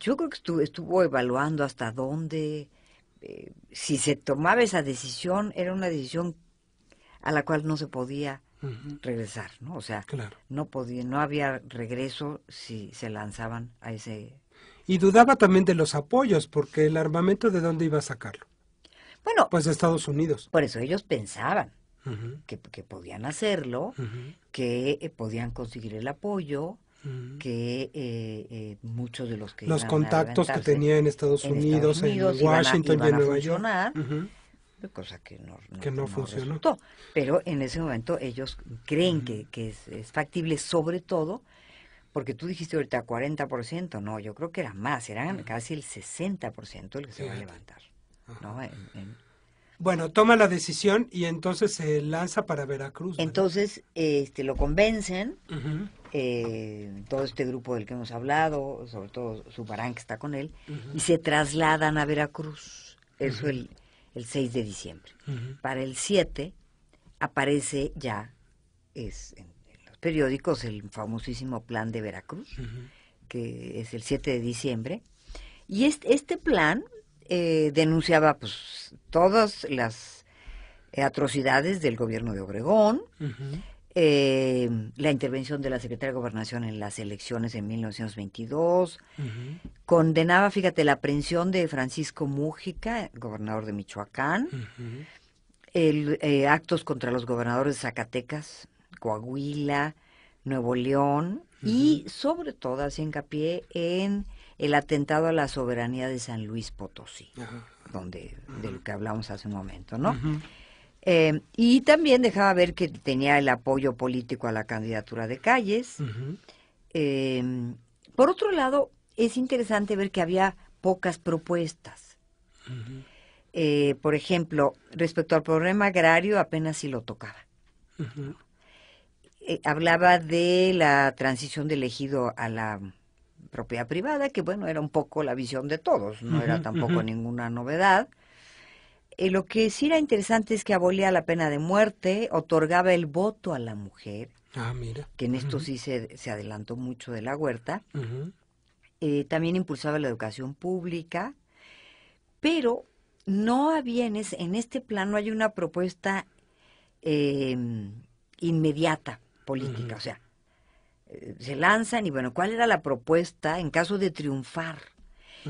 yo creo que estuvo, evaluando hasta dónde, eh, si se tomaba esa decisión, era una decisión a la cual no se podía regresar, ¿no? O sea, no podía, no había regreso si se lanzaban a ese y dudaba también de los apoyos, porque el armamento de dónde iba a sacarlo. Bueno. Pues de Estados Unidos. Por eso ellos pensaban que, podían hacerlo, que eh, podían conseguir el apoyo, que eh, eh, muchos de los que los contactos que tenía en Estados Unidos, en, Washington y en Nueva York, pues, cosa que no, que no, funcionó. Pero en ese momento ellos creen que, es, factible, sobre todo porque tú dijiste ahorita 40%, no, yo creo que era más, eran casi el 60% el que se va a levantar. Bueno, toma la decisión y entonces se lanza para Veracruz. Entonces este, lo convencen, eh, todo este grupo del que hemos hablado, sobre todo Subarán que está con él, y se trasladan a Veracruz. Eso el, 6 de diciembre. Para el 7 aparece ya, es periódicos el famosísimo plan de Veracruz, que es el 7 de diciembre. Y este, plan eh, denunciaba pues, todas las atrocidades del gobierno de Obregón, eh, la intervención de la secretaria de Gobernación en las elecciones en 1922, condenaba, fíjate, la aprehensión de Francisco Mújica, gobernador de Michoacán, el, eh, actos contra los gobernadores de Zacatecas, Coahuila, Nuevo León y sobre todo hace hincapié en el atentado a la soberanía de San Luis Potosí, donde de lo que hablamos hace un momento, ¿no? Eh, y también dejaba ver que tenía el apoyo político a la candidatura de Calles. Eh, por otro lado, es interesante ver que había pocas propuestas. Eh, por ejemplo, respecto al problema agrario, apenas si lo tocaba. Eh, hablaba de la transición del ejido a la propiedad privada, que bueno, era un poco la visión de todos, no era tampoco ninguna novedad. Eh, lo que sí era interesante es que abolía la pena de muerte, otorgaba el voto a la mujer, ah, que en esto sí se, adelantó mucho de la huerta, eh, también impulsaba la educación pública, pero no había en, en este plan, no hay una propuesta em, inmediata política, o sea, eh, se lanzan y bueno, ¿cuál era la propuesta en caso de triunfar?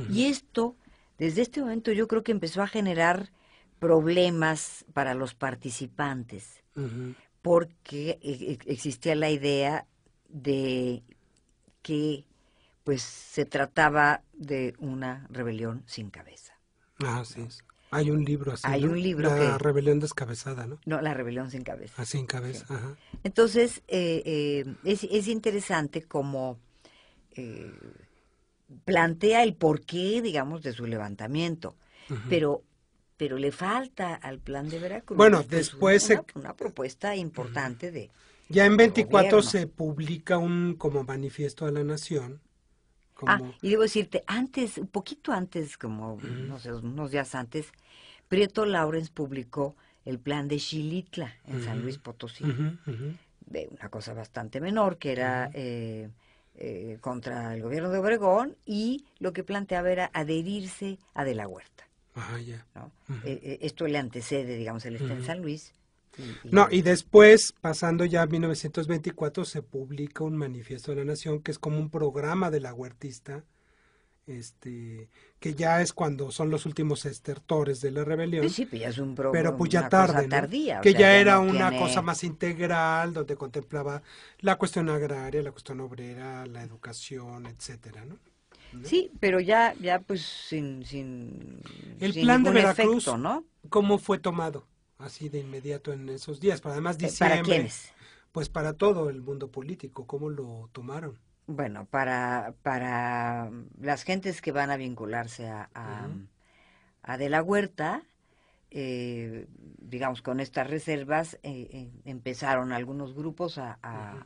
Y esto, desde este momento yo creo que empezó a generar problemas para los participantes, porque e-, e-, existía la idea de que pues se trataba de una rebelión sin cabeza. Ah, sí, hay un libro así. Hay un libro. La rebelión descabezada, ¿no? No, la rebelión sin cabeza. Ah, sin cabeza, ajá. Entonces, eh, eh, es, interesante como eh, plantea el porqué, digamos, de su levantamiento. Pero pero le falta al plan de Veracruz. Bueno, después una, se... una, propuesta importante de ya en 24 se publica un como manifiesto a la nación Ah, y debo decirte, antes, un poquito antes, como no sé, unos días antes, Prieto Lawrence publicó el plan de Xilitla en San Luis Potosí, de una cosa bastante menor, que era eh, eh, contra el gobierno de Obregón, y lo que planteaba era adherirse a De la Huerta. Ah, eh, esto le antecede, digamos, el está en San Luis, no, y después, pasando ya a 1924, se publica un manifiesto de la nación que es como un programa de la huertista, este, que ya es cuando son los últimos estertores de la rebelión. Sí, pues pero pues ya tarde, tardía, que ya, era una cosa más integral, donde contemplaba la cuestión agraria, la cuestión obrera, la educación, etcétera, ¿no? Sí, pero ya, ya pues sin, sin el plan de Veracruz, ¿no? ¿Cómo fue tomado? así de inmediato en esos días. Pero además diciembre. ¿Para quiénes? Pues para todo el mundo político, ¿cómo lo tomaron? Bueno, para, para las gentes que van a vincularse a, a, De la Huerta, eh, digamos, con estas reservas, eh, eh, empezaron algunos grupos a,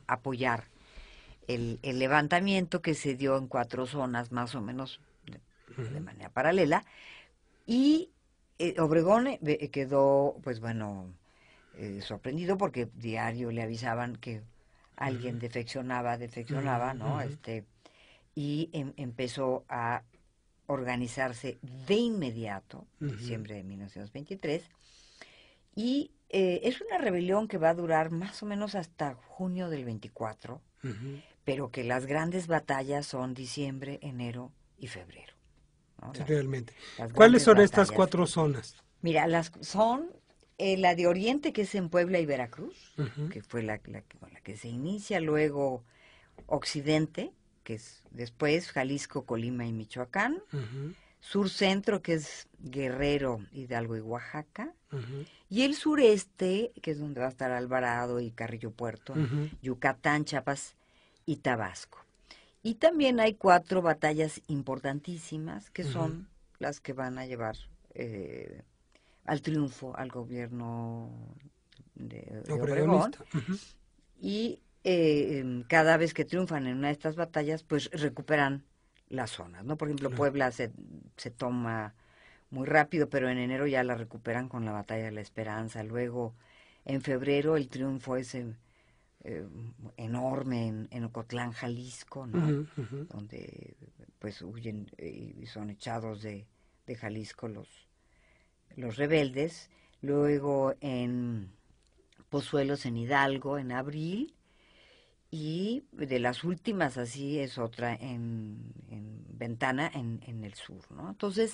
apoyar el, levantamiento que se dio en cuatro zonas, más o menos de manera paralela, y eh, Obregón eh, eh, quedó, pues bueno, sorprendido porque diario le avisaban que alguien defeccionaba, defeccionaba, ¿no? Este y em, empezó a organizarse de inmediato, diciembre de 1923, y es una rebelión que va a durar más o menos hasta junio del 24, pero que las grandes batallas son diciembre, enero y febrero. Realmente. ¿Cuáles son estas cuatro zonas? Mira, las son eh, la de Oriente, que es en Puebla y Veracruz, que fue la, que se inicia, luego Occidente, que es después Jalisco, Colima y Michoacán, Sur Centro, que es Guerrero, Hidalgo y Oaxaca, y el sureste, que es donde va a estar Alvarado y Carrillo Puerto, Yucatán, Chiapas y Tabasco. Y también hay cuatro batallas importantísimas que son las que van a llevar eh, al triunfo al gobierno de, de Y eh, em, cada vez que triunfan en una de estas batallas, pues recuperan las zonas, ¿no? Por ejemplo, Puebla se, se toma muy rápido, pero en enero ya la recuperan con la batalla de la Esperanza. Luego, en febrero, el triunfo es eh, enorme en, en, Ocotlán, Jalisco, donde pues huyen eh, y son echados de, Jalisco los, los rebeldes. Luego en Pozuelos, en Hidalgo, en abril. Y de las últimas, así es otra en, Ventana, en, el sur, ¿no? Entonces,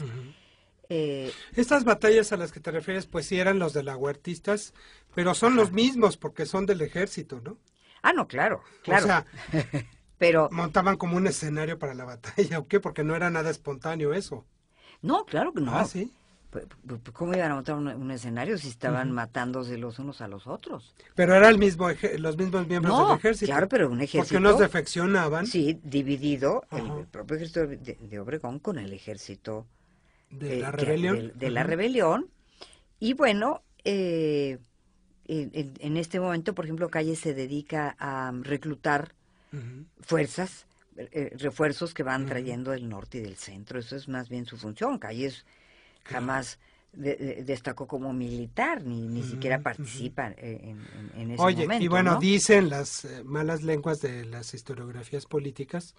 eh, Estas batallas a las que te refieres, pues sí eran los de la huertistas, pero son los mismos porque son del ejército, ¿no? Ah, no, claro, claro. O sea, (laughs) pero... ¿Montaban como un escenario para la batalla o qué? Porque no era nada espontáneo eso. No, claro que no. Ah, sí. ¿Cómo iban a montar un, escenario si estaban matándose los unos a los otros? Pero eran el mismo los mismos miembros del ejército. Claro, pero un ejército. Porque nos defeccionaban. Sí, dividido, el, propio ejército de, Obregón con el ejército eh, de, la, rebelión. De, la rebelión. Y bueno, eh, en, este momento, por ejemplo, Calle se dedica a reclutar fuerzas, eh, refuerzos que van trayendo del norte y del centro. Eso es más bien su función. Calle jamás destacó como militar, ni, ni siquiera participa en, en, ese Oye, momento, Y bueno, dicen las malas lenguas de las historiografías políticas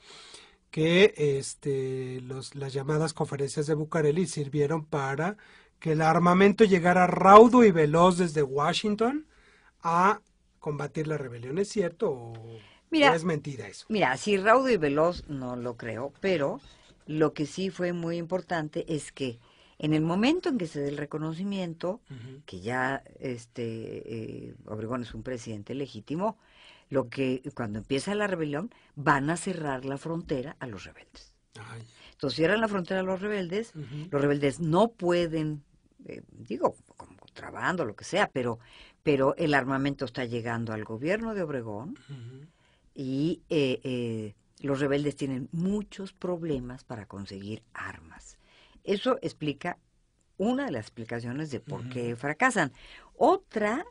que este, las llamadas conferencias de Bucareli sirvieron para que el armamento llegara raudo y veloz desde Washington a combatir la rebelión. ¿Es cierto o mira, es mentira eso? Mira, si raudo y veloz no lo creo, pero lo que sí fue muy importante es que en el momento en que se dé el reconocimiento, que ya este eh, Obregón es un presidente legítimo, lo que cuando empieza la rebelión van a cerrar la frontera a los rebeldes. Entonces cierran la frontera a los rebeldes, los rebeldes no pueden, eh, digo, como trabando, lo que sea, pero, pero el armamento está llegando al gobierno de Obregón y eh, eh, los rebeldes tienen muchos problemas para conseguir armas. Eso explica una de las explicaciones de por qué fracasan. Otra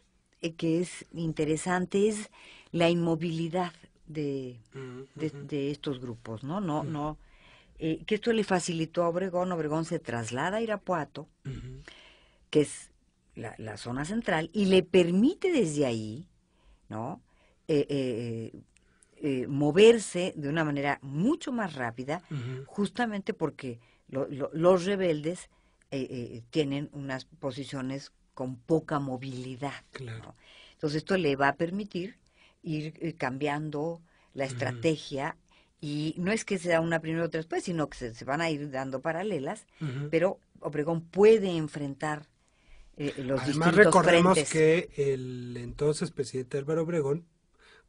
que es interesante es la inmovilidad de, mm, de, estos grupos, ¿no? No, mm. no. Eh, que esto le facilitó a Obregón. Obregón se traslada a Irapuato, que es la, zona central, y le permite desde ahí, ¿no? Eh, eh, moverse de una manera mucho más rápida, justamente porque los rebeldes tienen unas posiciones con poca movilidad. Claro. Entonces esto le va a permitir ir eh, cambiando la estrategia y no es que sea una primero otra después, sino que se, van a ir dando paralelas, pero Obregón puede enfrentar eh, eh los Además, distintos recordemos que el entonces presidente Álvaro Obregón,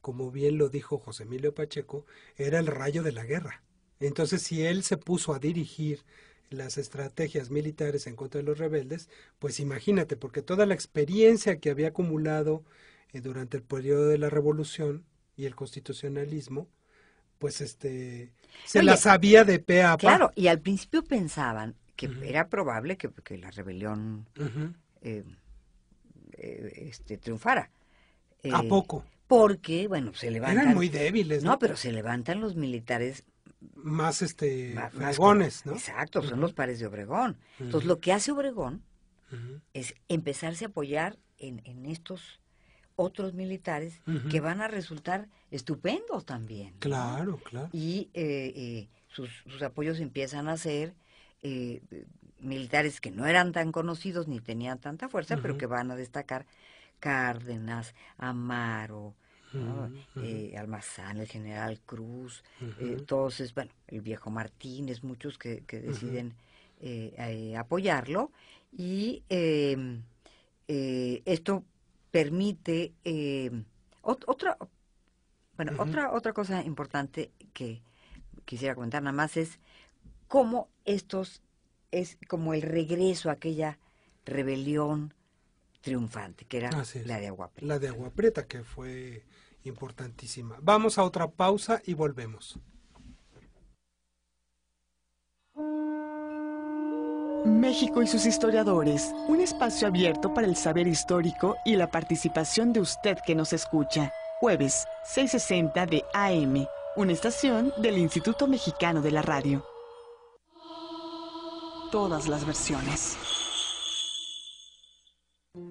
como bien lo dijo José Emilio Pacheco, era el rayo de la guerra. Entonces, si él se puso a dirigir las estrategias militares en contra de los rebeldes, pues imagínate, porque toda la experiencia que había acumulado durante el periodo de la revolución y el constitucionalismo, pues este se la sabía de pe a pa. Claro, y al principio pensaban que era probable que, que la rebelión eh, eh, este, triunfara. ¿A eh, poco? Porque, bueno, se levantan. Eran muy débiles. No, no pero se levantan los militares. Más este. Más, gones, ¿no? Exacto, son los pares de Obregón. Entonces, lo que hace Obregón es empezarse a apoyar en, en estos otros militares que van a resultar estupendos también. Claro, claro. Y eh, eh, sus, apoyos empiezan a ser eh, militares que no eran tan conocidos ni tenían tanta fuerza, pero que van a destacar Cárdenas, Amaro, Almazán, el general Cruz, entonces, todos, bueno, el viejo Martínez, muchos que, deciden apoyarlo. Y em, esto permite eh, otra bueno otra otra cosa importante que quisiera comentar nada más es cómo estos es como el regreso a aquella rebelión triunfante que era la de Agua Preta. La de Agua Preta que fue importantísima. Vamos a otra pausa y volvemos. México y sus historiadores, un espacio abierto para el saber histórico y la participación de usted que nos escucha. Jueves, 6.60 de AM, una estación del Instituto Mexicano de la Radio. Todas las versiones.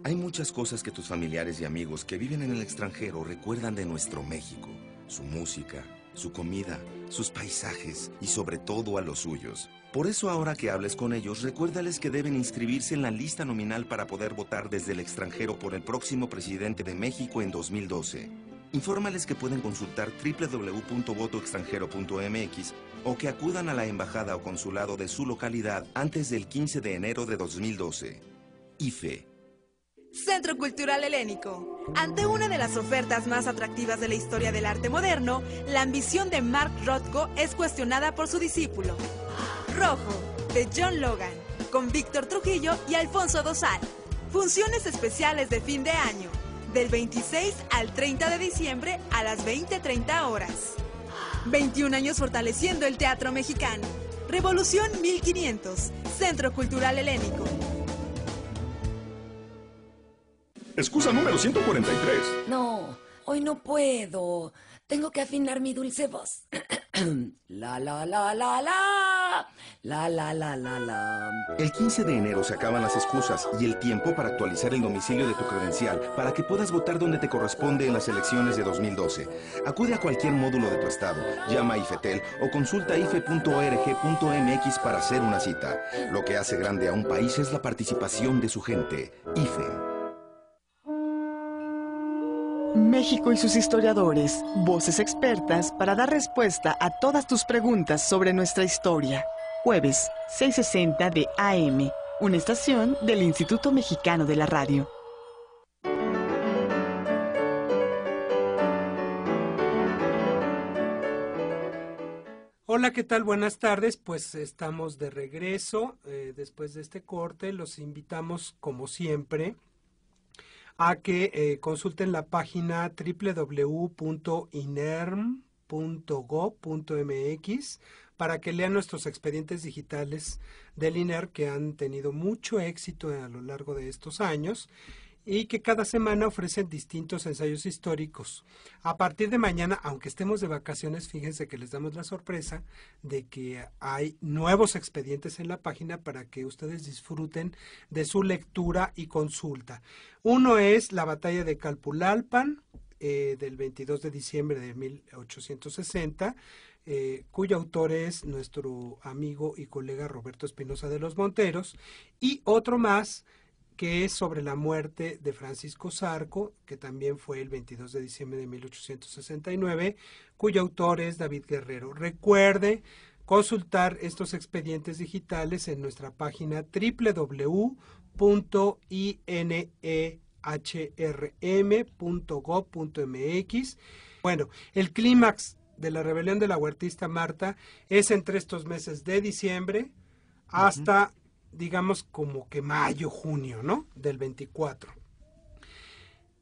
Hay muchas cosas que tus familiares y amigos que viven en el extranjero recuerdan de nuestro México, su música, su comida, sus paisajes y sobre todo a los suyos. Por eso ahora que hables con ellos, recuérdales que deben inscribirse en la lista nominal para poder votar desde el extranjero por el próximo presidente de México en 2012. Infórmales que pueden consultar www.votoextranjero.mx o que acudan a la embajada o consulado de su localidad antes del 15 de enero de 2012. IFE. Centro Cultural Helénico. Ante una de las ofertas más atractivas de la historia del arte moderno, la ambición de Mark Rothko es cuestionada por su discípulo. Rojo, de John Logan, con Víctor Trujillo y Alfonso Dosal. Funciones especiales de fin de año, del 26 al 30 de diciembre a las 20.30 horas. 21 años fortaleciendo el teatro mexicano. Revolución 1500, Centro Cultural Helénico. Excusa número 143. No, hoy no puedo. Tengo que afinar mi dulce voz. (clears throat) (clears throat) La la la la la. La la la la El 15 de enero se acaban las excusas y el tiempo para actualizar el domicilio de tu credencial para que puedas votar donde te corresponde en las elecciones de 2012. Acude a cualquier módulo de tu estado, llama a IFETEL o consulta ife.org.mx para hacer una cita. Lo que hace grande a un país es la participación de su gente. IFE. México y sus historiadores, voces expertas para dar respuesta a todas tus preguntas sobre nuestra historia. Jueves, 6.60 de AM, una estación del Instituto Mexicano de la Radio. Hola, ¿qué tal? Buenas tardes. Pues estamos de regreso eh, después de este corte. Los invitamos, como siempre, a que eh, consulten la página www.inerm.gov.mx para que lean nuestros expedientes digitales del INER que han tenido mucho éxito a lo largo de estos años y que cada semana ofrecen distintos ensayos históricos. A partir de mañana, aunque estemos de vacaciones, fíjense que les damos la sorpresa de que hay nuevos expedientes en la página para que ustedes disfruten de su lectura y consulta. Uno es la batalla de Calpulalpan, eh, del 22 de diciembre de 1860, eh, cuyo autor es nuestro amigo y colega Roberto Espinosa de los Monteros, y otro más que es sobre la muerte de Francisco Zarco, que también fue el 22 de diciembre de 1869, cuyo autor es David Guerrero. Recuerde consultar estos expedientes digitales en nuestra página www.inehrm.gov.mx. Bueno, el clímax de la rebelión de la huertista Marta es entre estos meses de diciembre hasta digamos como que mayo, junio, ¿no? Del 24.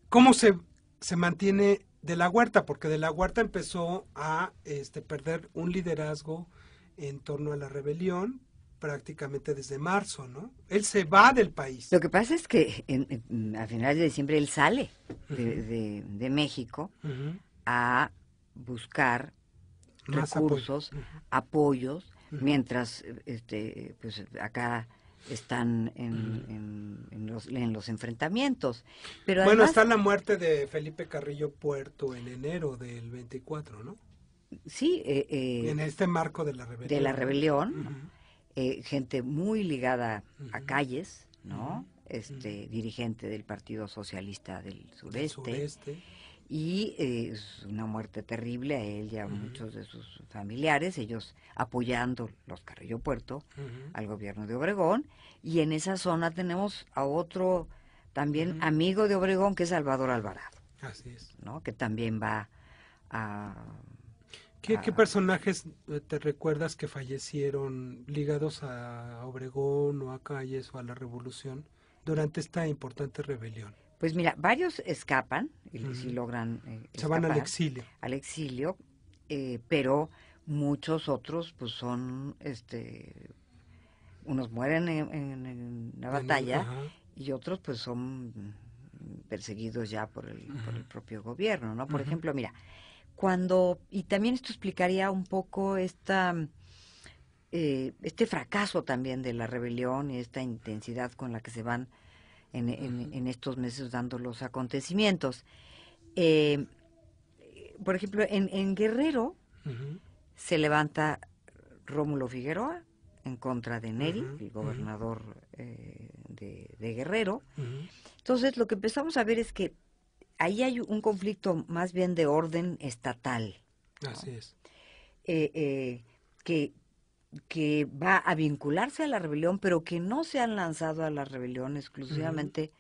¿Cómo se, se mantiene de la huerta? Porque de la huerta empezó a este, perder un liderazgo en torno a la rebelión prácticamente desde marzo, ¿no? Él se va del país. Lo que pasa es que en, a finales de diciembre él sale de, México a buscar recursos, apoyos, mientras este, pues acá están mm. en, los, en, los, enfrentamientos. Pero bueno, está la muerte de Felipe Carrillo Puerto en enero del 24, ¿no? Sí. Eh, eh, en este marco de la rebelión. De la rebelión, eh, gente muy ligada a calles, ¿no? Este, dirigente del Partido Socialista del Sureste. Del sureste y eh, es una muerte terrible a él y a muchos de sus familiares, ellos apoyando los Carrillo Puerto al gobierno de Obregón, y en esa zona tenemos a otro también amigo de Obregón que es Salvador Alvarado. Así es. Que también va ¿Qué, ¿Qué personajes eh, te recuerdas que fallecieron ligados a Obregón o a Calles o a la Revolución durante esta importante rebelión? Pues mira, varios escapan y, sí logran. Eh, se van al exilio. Al exilio, eh, pero muchos otros, pues son. este Unos mueren en, la batalla y otros, pues son perseguidos ya por el, propio gobierno, ¿no? Por ejemplo, mira, cuando. Y también esto explicaría un poco esta. Eh, este fracaso también de la rebelión y esta intensidad con la que se van en, estos meses dando los acontecimientos. Eh, por ejemplo, en, Guerrero se levanta Rómulo Figueroa en contra de Neri, el gobernador eh, de, Guerrero. Entonces, lo que empezamos a ver es que ahí hay un conflicto más bien de orden estatal. Así es. Eh, que, que va a vincularse a la rebelión, pero que no se han lanzado a la rebelión exclusivamente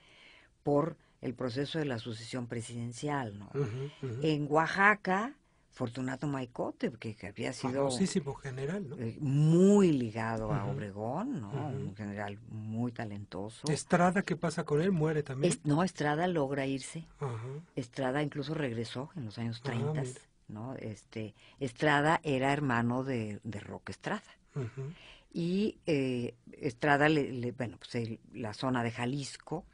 por el proceso de la sucesión presidencial. ¿no? En Oaxaca, Fortunato Maicote, que, había sido general, ¿no? Eh, muy ligado a Obregón, ¿no? un general muy talentoso. Estrada, ¿qué pasa con él? Muere también. no, Estrada logra irse. Estrada incluso regresó en los años 30. Ah, ¿no? Este, Estrada era hermano de, Roque Estrada. Y eh, Estrada, le, bueno, pues la zona de Jalisco,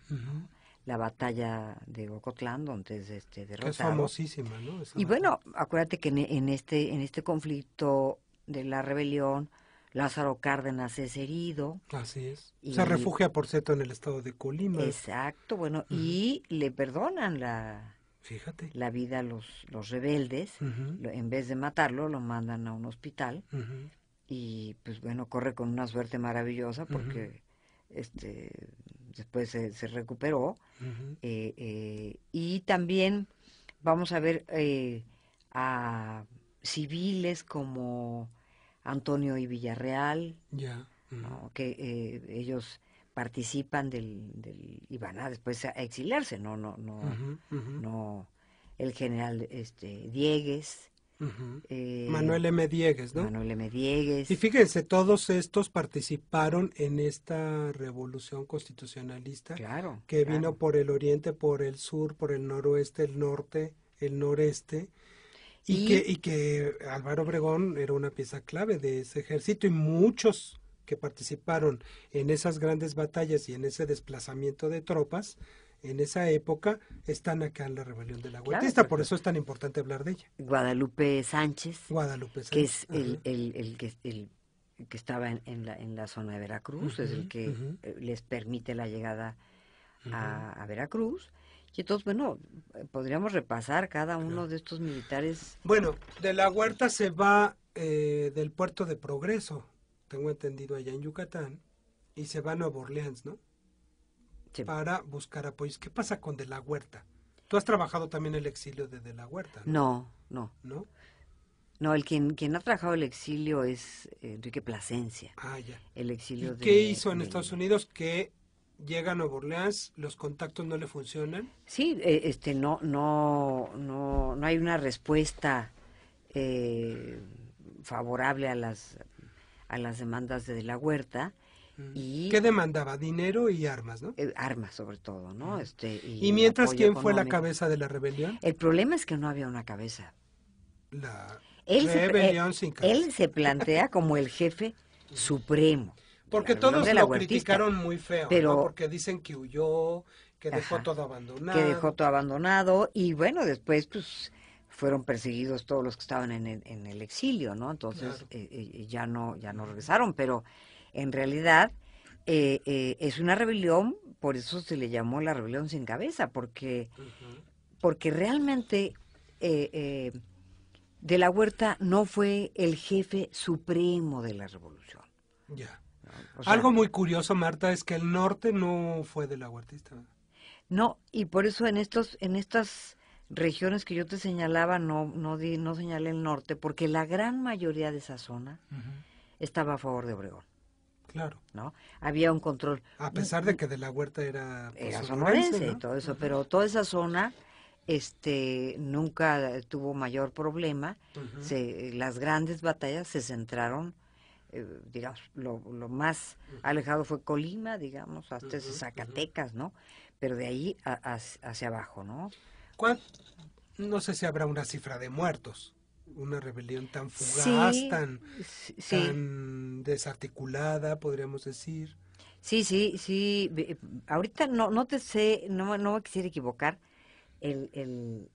la batalla de Ocotlán, donde es este, derrotado. Es famosísima, ¿no? y bueno, acuérdate que en, este, en este conflicto de la rebelión, Lázaro Cárdenas es herido. Así es. Se refugia, por cierto, en el estado de Colima. Exacto, bueno, y le perdonan la, Fíjate. la vida a los, rebeldes. En vez de matarlo, lo mandan a un hospital. Y pues bueno, corre con una suerte maravillosa porque este, después se, recuperó. Eh, eh, y también vamos a ver eh, a civiles como Antonio y Villarreal, ya, que ellos participan del, y van a después a exiliarse, no, no, no, no, el general este Diegues, eh, Manuel M. Diegues, ¿no? Manuel M. Diegues. Y fíjense, todos estos participaron en esta revolución constitucionalista claro, que vino por el oriente, por el sur, por el noroeste, el norte, el noreste. Y, que, y que Álvaro Obregón era una pieza clave de ese ejército y muchos que participaron en esas grandes batallas y en ese desplazamiento de tropas, en esa época están acá en la rebelión de la Huerta. por eso es tan importante hablar de ella. Guadalupe Sánchez, Guadalupe que es el, que, el, que, estaba en, la, en, la, zona de Veracruz, es el que eh, les permite la llegada a, Veracruz. Y entonces, bueno, podríamos repasar cada uno de estos militares. Bueno, de la Huerta se va eh, del puerto de Progreso, tengo entendido, allá en Yucatán, y se van a Nuevo ¿no? Para buscar apoyos. ¿Qué pasa con De la Huerta? Tú has trabajado también el exilio de De la Huerta. No, no. ¿No? No, no el quien, quien ha trabajado el exilio es Enrique Plasencia. Ah, ya. El exilio ¿Qué hizo en Estados Unidos que llega a Borleans, los contactos no le funcionan? Sí, e, este, no, no, no, no hay una respuesta eh, favorable a las a las demandas de la huerta. Mm. Y, ¿Qué demandaba? Dinero y armas, ¿no? Eh, armas, sobre todo, ¿no? Mm. Este, y, mientras quién fue la cabeza de la rebelión? El problema es que no había una cabeza. La él rebelión se, sin cabeza. Eh, él se plantea como el jefe (laughs) supremo. Porque todos lo criticaron muy feo, Porque dicen que huyó, que dejó todo abandonado. Que dejó todo abandonado y bueno, después pues fueron perseguidos todos los que estaban en el, exilio, ¿no? Entonces eh, eh, eh, ya no ya no regresaron, pero en realidad es una rebelión, por eso se le llamó la rebelión sin cabeza, porque porque realmente de la Huerta no fue el jefe supremo de la revolución. Ya. Algo muy curioso, Marta, es que el norte no fue de la Huertista. No, y por eso en estos en estas regiones que yo te señalaba, no, no, no señalé el norte, porque la gran mayoría de esa zona estaba a favor de Obregón. Claro. ¿No? Había un control. A pesar de que de la huerta era... Pues, era sonorense y todo eso, pero toda esa zona este nunca tuvo mayor problema. se, las grandes batallas se centraron, eh, digamos, lo, más alejado fue Colima, digamos, hasta Zacatecas, ¿no? Pero de ahí hacia abajo, ¿no? No sé si habrá una cifra de muertos. Una rebelión tan fugaz, tan, desarticulada, podríamos decir. Sí, sí, sí. Eh, ahorita no, no te sé, no, no quisiera equivocar el, el,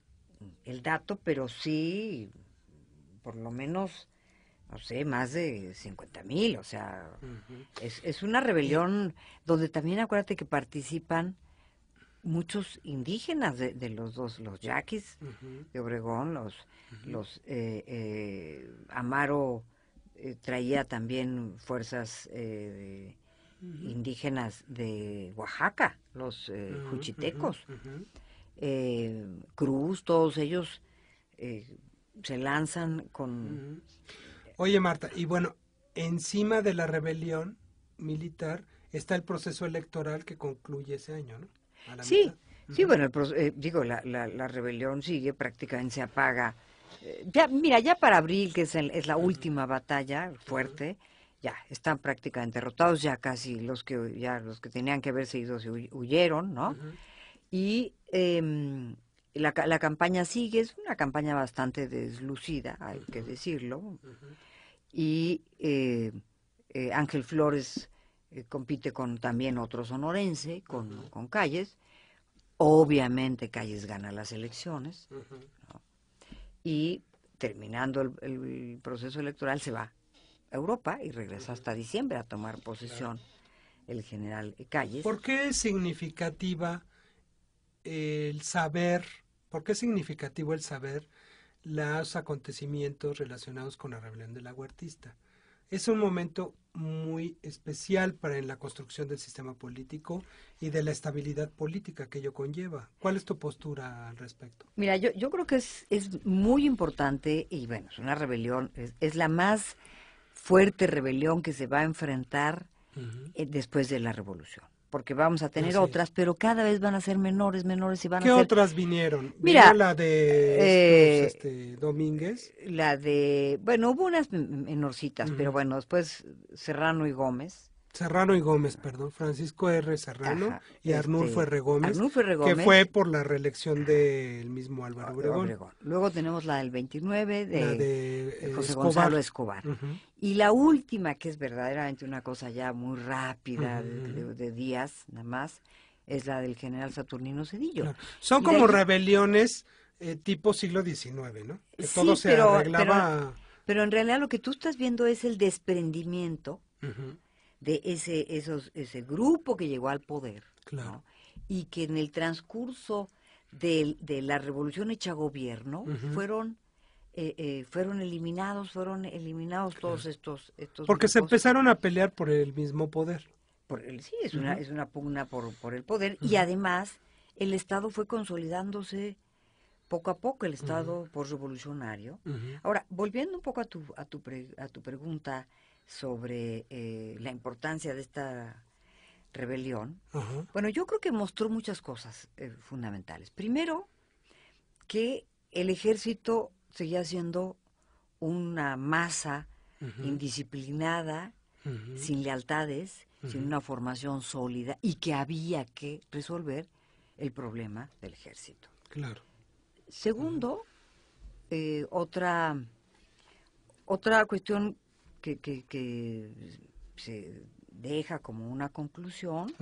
el dato, pero sí, por lo menos no sé, más de 50 mil, o sea, es, es, una rebelión donde también acuérdate que participan muchos indígenas de, los dos, los yaquis de Obregón, los, los eh, eh, Amaro eh, traía también fuerzas indígenas de Oaxaca, los juchitecos, Cruz, todos ellos se lanzan con... Oye Marta, y bueno, encima de la rebelión militar está el proceso electoral que concluye ese año, ¿no? sí, sí, bueno, eh, digo, la, rebelión sigue, prácticamente se apaga. Eh, ya, mira, ya para abril, que es, la última batalla fuerte, ya están prácticamente derrotados, ya casi los que ya los que tenían que haberse ido se huyeron, ¿no? Y em, la, la, campaña sigue, es una campaña bastante deslucida, hay que decirlo. Y eh, Ángel Flores eh, compite con también otro sonorense, con, Calles. Obviamente Calles gana las elecciones. Y terminando el, proceso electoral se va a Europa y regresa hasta diciembre a tomar posesión el general Calles. ¿Por qué es significativa el saber, por qué es significativo el saber los acontecimientos relacionados con la rebelión de la Es un momento muy especial para la construcción del sistema político y de la estabilidad política que ello conlleva. ¿Cuál es tu postura al respecto? Mira, yo, yo creo que es, muy importante y bueno, es una rebelión, es, la más fuerte rebelión que se va a enfrentar eh, después de la revolución porque vamos a tener otras, pero cada vez van a ser menores, menores y van a ser... otras vinieron? Mira, la de eh, este, Domínguez. La de, bueno, hubo unas menorcitas, pero bueno, después Serrano y Gómez, Serrano y Gómez, perdón, Francisco R. Serrano y Arnulfo, este, R. Gómez, que fue por la reelección del mismo Álvaro Obregón. Luego tenemos la del 29 de, José Gonzalo Escobar. Y la última, que es verdaderamente una cosa ya muy rápida, de, días nada más, es la del general Saturnino Cedillo. Son como rebeliones eh, tipo siglo XIX, ¿no? sí, pero, en realidad lo que tú estás viendo es el desprendimiento de ese, esos, ese grupo que llegó al poder. Claro. Y que en el transcurso de, de la revolución hecha gobierno fueron eh, eh, fueron eliminados, fueron eliminados todos estos, Porque se empezaron a pelear por el mismo poder. Por sí, es, una, es una pugna por, por el poder. Y además, el Estado fue consolidándose poco a poco, el Estado por revolucionario. Ahora, volviendo un poco a tu, a tu, a tu pregunta sobre eh, la importancia de esta rebelión, bueno, yo creo que mostró muchas cosas eh, fundamentales. Primero, que el ejército seguía siendo una masa indisciplinada, sin lealtades, sin una formación sólida y que había que resolver el problema del ejército. Claro. Segundo, eh, otra, otra cuestión que, se deja como una conclusión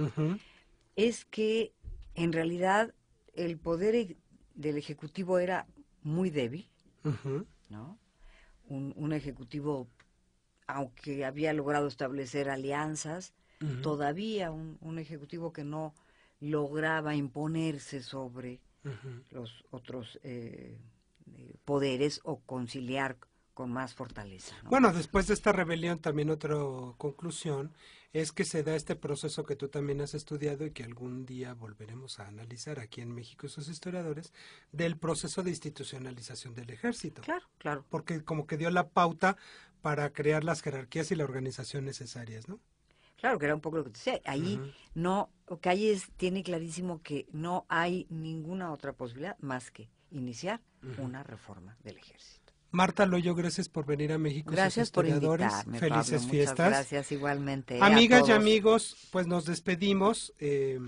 es que en realidad el poder e-, del Ejecutivo era muy débil, ¿no? Un, Ejecutivo, aunque había logrado establecer alianzas, todavía un, Ejecutivo que no lograba imponerse sobre los otros eh, poderes o conciliar con más fortaleza. Bueno, después de esta rebelión también otra conclusión es que se da este proceso que tú también has estudiado y que algún día volveremos a analizar aquí en México sus historiadores, del proceso de institucionalización del ejército. Claro, claro. Porque como que dio la pauta para crear las jerarquías y la organización necesarias, ¿no? Claro, que era un poco lo que te decía. Ahí no, Calles tiene clarísimo que no hay ninguna otra posibilidad más que iniciar una reforma del ejército. Marta Loyo, gracias por venir a México. Gracias por invitarme, Felices fiestas. Gracias igualmente. Amigas y amigos, pues nos despedimos eh,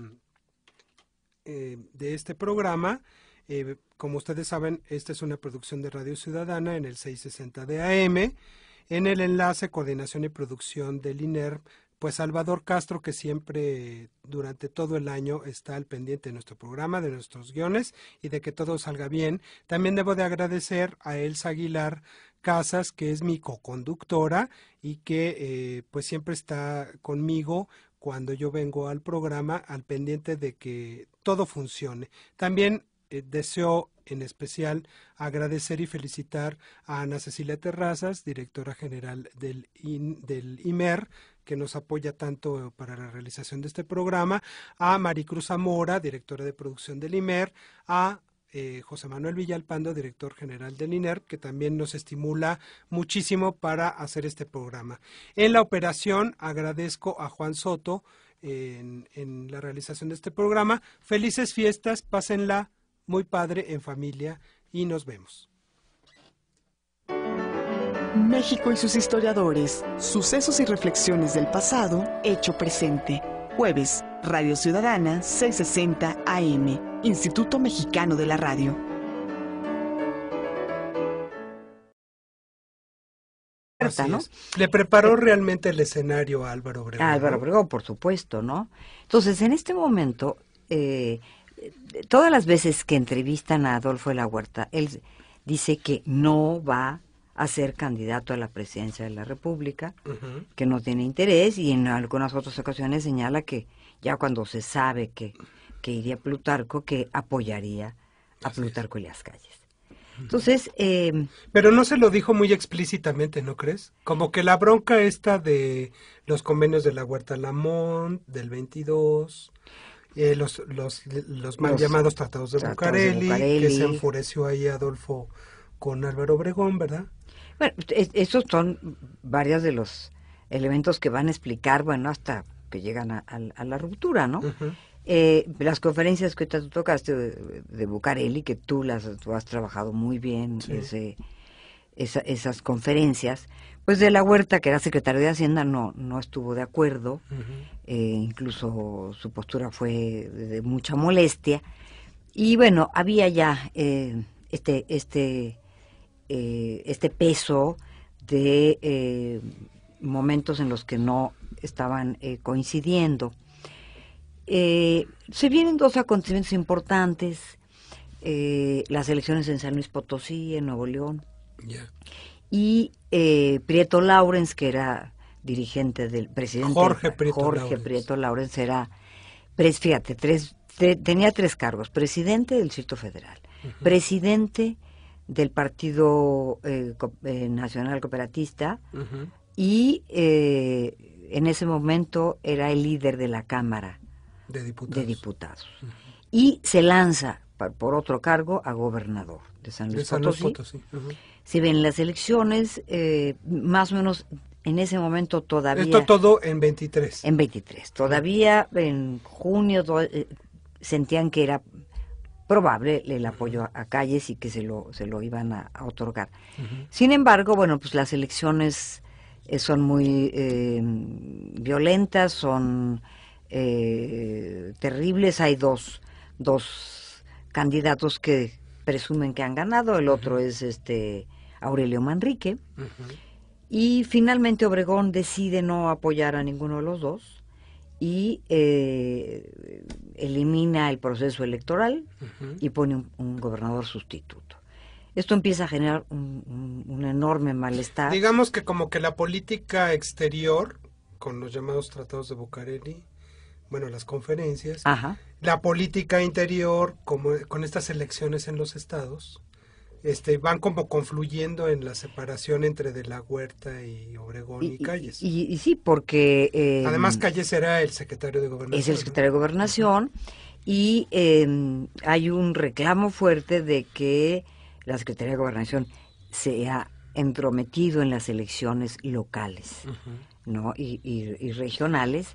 eh, de este programa. Eh, como ustedes saben, esta es una producción de Radio Ciudadana en el 660 de AM. En el enlace, coordinación y producción del INER, pues Salvador Castro, que siempre durante todo el año está al pendiente de nuestro programa, de nuestros guiones y de que todo salga bien. También debo de agradecer a Elsa Aguilar Casas, que es mi coconductora y que eh, pues siempre está conmigo cuando yo vengo al programa al pendiente de que todo funcione. También eh, deseo en especial agradecer y felicitar a Ana Cecilia Terrazas, directora general del, del IMER, que nos apoya tanto para la realización de este programa, a Maricruz Zamora, directora de producción del IMER, a eh, José Manuel Villalpando, director general del INER, que también nos estimula muchísimo para hacer este programa. En la operación agradezco a Juan Soto en, en la realización de este programa. Felices fiestas, pásenla muy padre en familia y nos vemos. México y sus historiadores, sucesos y reflexiones del pasado, hecho presente. Jueves, Radio Ciudadana, 660 AM, Instituto Mexicano de la Radio. Le preparó realmente el escenario a Álvaro Obregón. Álvaro Obregón, por supuesto, ¿no? Entonces, en este momento, eh, todas las veces que entrevistan a Adolfo de la Huerta, él dice que no va a ser candidato a la presidencia de la República, que no tiene interés y en algunas otras ocasiones señala que ya cuando se sabe que, que iría Plutarco, que apoyaría a Plutarco y las calles. Entonces... Em, Pero no se lo dijo muy explícitamente, ¿no crees? Como que la bronca esta de los convenios de la Huerta Lamont, del 22, eh, los, los, los, mal llamados tratados de, de Bucareli, que se enfureció ahí Adolfo con Álvaro Obregón, ¿verdad? Bueno, esos son varios de los elementos que van a explicar, bueno, hasta que llegan a, la ruptura, ¿no? Eh, las conferencias que tú tocaste de, Bucareli, que tú las has trabajado muy bien, esas conferencias, pues de la Huerta, que era secretario de Hacienda, no, no estuvo de acuerdo, eh, incluso su postura fue de mucha molestia. Y bueno, había ya eh, este, este eh, este peso de eh, momentos en los que no estaban eh, coincidiendo. se vienen dos acontecimientos importantes, las elecciones en San Luis Potosí, en Nuevo León, y Prieto Lawrence, que era dirigente del presidente Jorge Prieto, Jorge Lawrence. Prieto era, fíjate, tres, tenía tres cargos, presidente del Circuito Federal, presidente del Partido eh, eh, Nacional Cooperatista y eh, en ese momento era el líder de la Cámara de Diputados. Y se lanza por otro cargo a gobernador de San Luis Potosí. ven las elecciones, más o menos en ese momento todavía... Esto todo en 23. En 23. Todavía en junio sentían que era probable el apoyo a, Calles y que se lo, se lo iban a, otorgar. Sin embargo, bueno, pues las elecciones eh, son muy em, violentas, son eh, terribles. Hay dos, dos candidatos que presumen que han ganado, el otro es este Aurelio Manrique. Y finalmente Obregón decide no apoyar a ninguno de los dos y eh, elimina el proceso electoral y pone un, gobernador sustituto. Esto empieza a generar un, enorme malestar. Digamos que como que la política exterior, con los llamados tratados de Bucareli, bueno, las conferencias, la política interior, como, con estas elecciones en los estados, este, van como confluyendo en la separación entre de la Huerta y Obregón y, Calles. Y, sí, porque... Em, Además, Calles será el secretario de Gobernación. Es el secretario de Gobernación y em, hay un reclamo fuerte de que la Secretaría de Gobernación se ha entrometido en las elecciones locales. ¿no? Y, regionales.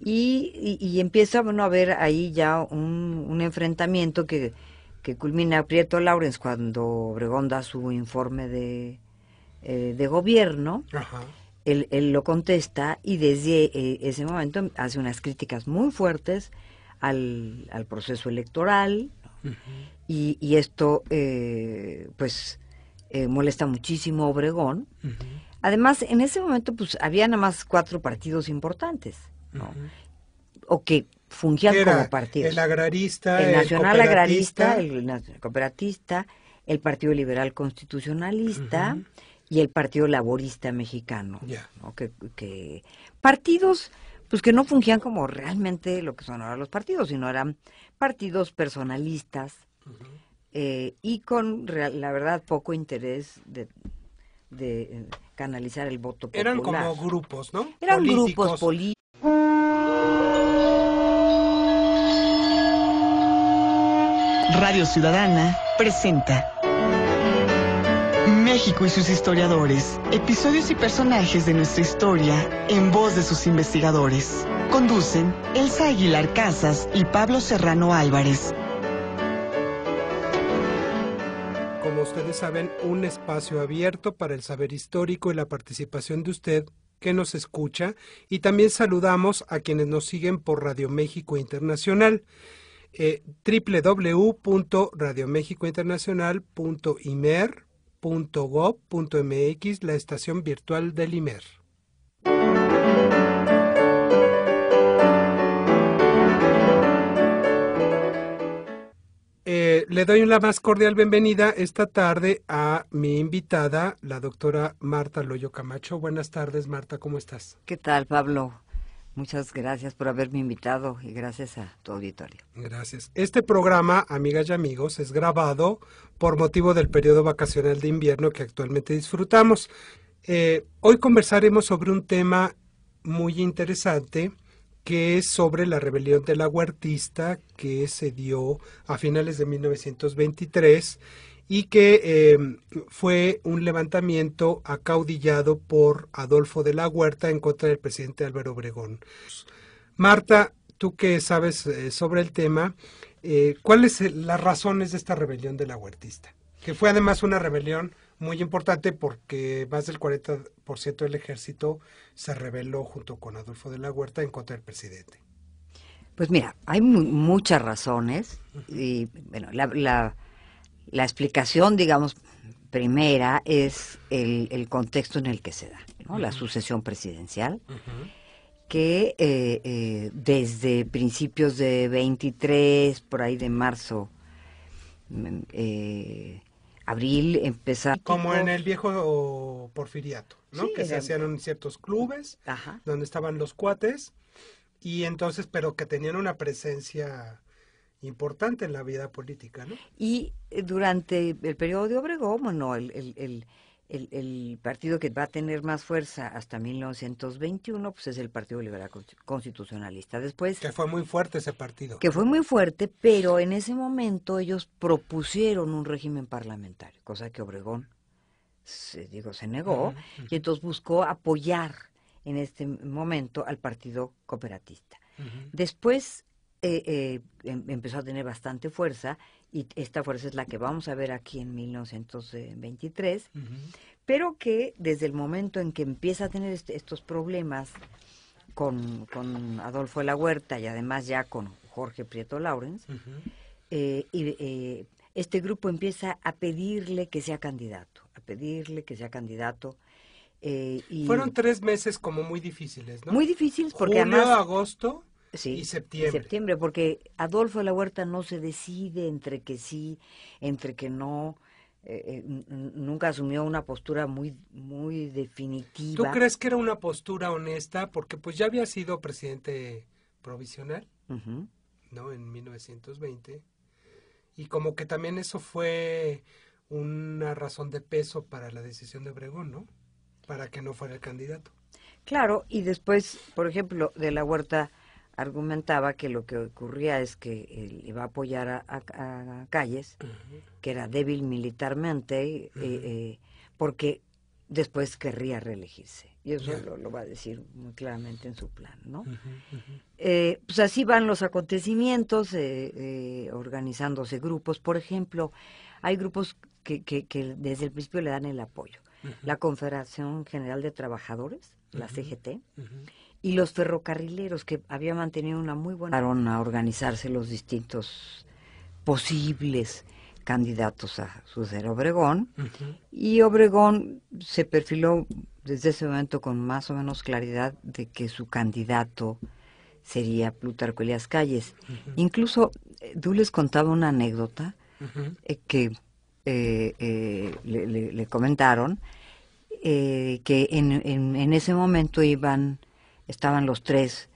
y, empieza bueno, a haber ahí ya un enfrentamiento que que culmina Prieto Lawrence cuando Obregón da su informe de, eh, gobierno. Él, lo contesta y desde eh, ese momento hace unas críticas muy fuertes al, proceso electoral y, esto eh, pues molesta muchísimo a Obregón. Además, en ese momento pues había nada más cuatro partidos importantes, ¿no? O que fungían como partidos. El agrarista, el, nacional agrarista, el cooperatista, el Partido Liberal Constitucionalista y el Partido Laborista Mexicano. partidos pues que no fungían como realmente lo que son ahora los partidos, sino eran partidos personalistas eh, y con, la verdad, poco interés de, eh, canalizar el voto popular. Eran como grupos, ¿no? Eran grupos políticos Radio Ciudadana presenta México y sus historiadores, episodios y personajes de nuestra historia en voz de sus investigadores. Conducen Elsa Aguilar Casas y Pablo Serrano Álvarez. Como ustedes saben, un espacio abierto para el saber histórico y la participación de usted que nos escucha y también saludamos a quienes nos siguen por Radio México Internacional eh, www.radiomexicointernacional.imer.gov.mx, la estación virtual del IMER. Eh, le doy la más cordial bienvenida esta tarde a mi invitada, la doctora Marta Loyo Camacho. Buenas tardes, Marta, ¿cómo estás? ¿Qué tal, Pablo? Muchas gracias por haberme invitado y gracias a tu auditorio. Gracias. Este programa, amigas y amigos, es grabado por motivo del periodo vacacional de invierno que actualmente disfrutamos. Eh, hoy conversaremos sobre un tema muy interesante que es sobre la rebelión del aguartista que se dio a finales de 1923 y que eh, fue un levantamiento acaudillado por Adolfo de la Huerta en contra del presidente Álvaro Obregón. Marta, tú que sabes eh, sobre el tema, eh, ¿cuáles son las razones de esta rebelión de la huertista? Que fue además una rebelión muy importante porque más del 40% del ejército se rebeló junto con Adolfo de la Huerta en contra del presidente. Pues mira, hay muchas razones y bueno, la la explicación, digamos, primera es el, contexto en el que se da, la sucesión presidencial, que eh, eh, desde principios de 23, por ahí de marzo, mm, eh, abril, empezar... Como en el viejo porfiriato, ¿no? que se hacían ciertos clubes, donde estaban los cuates, y entonces, pero que tenían una presencia importante en la vida política. ¿no? Y eh, durante el periodo de Obregón, bueno, el, el, el, partido que va a tener más fuerza hasta 1921, pues es el Partido Liberal Constitucionalista. Después... Que fue muy fuerte ese partido. Que fue muy fuerte, pero en ese momento ellos propusieron un régimen parlamentario, cosa que Obregón se, digo, se negó, y entonces buscó apoyar en este momento al Partido Cooperatista. Después eh, em, empezó a tener bastante fuerza y esta fuerza es la que vamos a ver aquí en 1923, pero que desde el momento en que empieza a tener este, estos problemas con, Adolfo de la Huerta y además ya con Jorge Prieto Lawrence, eh, eh, este grupo empieza a pedirle que sea candidato, a pedirle que sea candidato. Eh, y Fueron tres meses como muy difíciles, ¿no? Muy difíciles porque Julio, agosto sí, y septiembre. porque Adolfo de la Huerta no se decide entre que sí, entre que no. Eh, eh, nunca asumió una postura muy muy definitiva. ¿Tú crees que era una postura honesta? Porque pues ya había sido presidente provisional, ¿no? En 1920. Y como que también eso fue una razón de peso para la decisión de Obregón, ¿no? Para que no fuera el candidato. Claro, y después, por ejemplo, de la Huerta argumentaba que lo que ocurría es que él iba a apoyar a, Calles, que era débil militarmente, eh, eh, porque después querría reelegirse. Y eso lo, va a decir muy claramente en su plan, ¿no? Eh, pues así van los acontecimientos, organizándose grupos. Por ejemplo, hay grupos que, desde el principio le dan el apoyo. La Confederación General de Trabajadores, la CGT, y los ferrocarrileros que había mantenido una muy buena a organizarse los distintos posibles candidatos a suceder ser Obregón y Obregón se perfiló desde ese momento con más o menos claridad de que su candidato sería Plutarco Elias Calles. Incluso eh, Dules contaba una anécdota eh, que eh, le, comentaron que en, en ese momento iban estaban los tres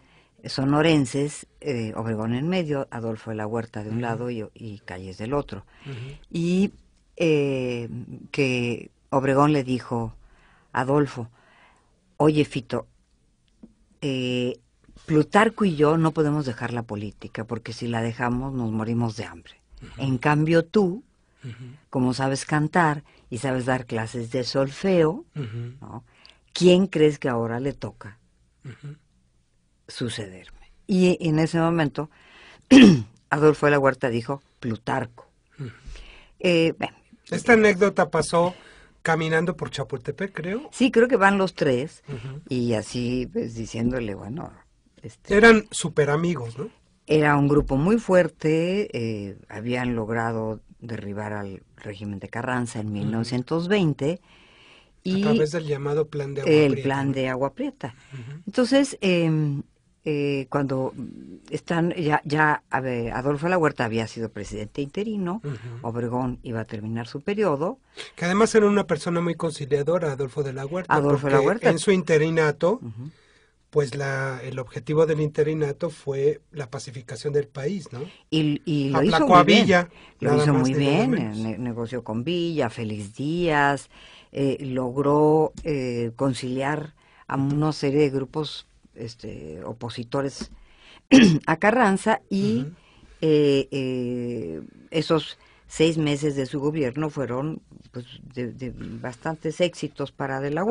sonorenses, eh, Obregón en medio, Adolfo de la Huerta de un lado y, Calles del otro. Y eh, que Obregón le dijo, Adolfo, oye Fito, eh, Plutarco y yo no podemos dejar la política, porque si la dejamos nos morimos de hambre. En cambio tú, como sabes cantar y sabes dar clases de solfeo, ¿quién crees que ahora le toca sucederme. Y en ese momento, (clears throat) Adolfo de la Huerta dijo Plutarco. Eh, Esta anécdota pasó caminando por Chapultepec, creo. Sí, creo que van los tres y así pues, diciéndole, bueno... Este, Eran super amigos, ¿no? Era un grupo muy fuerte, eh, habían logrado derribar al régimen de Carranza en 1920 y a través del llamado plan de agua el prieta. El plan de agua prieta. Entonces, em, eh, cuando están, ya, ya de La Huerta había sido presidente interino, Obregón iba a terminar su periodo. Que además era una persona muy conciliadora, Adolfo de la Huerta. Adolfo de la Huerta. En su interinato, pues la, el objetivo del interinato fue la pacificación del país, ¿no? Y, lo hizo muy Villa, bien. Lo hizo muy bien, negoció con Villa, Félix Díaz. Eh, logró eh, conciliar a una serie de grupos este, opositores (clears throat) a Carranza y eh, esos seis meses de su gobierno fueron pues, de, bastantes éxitos para De la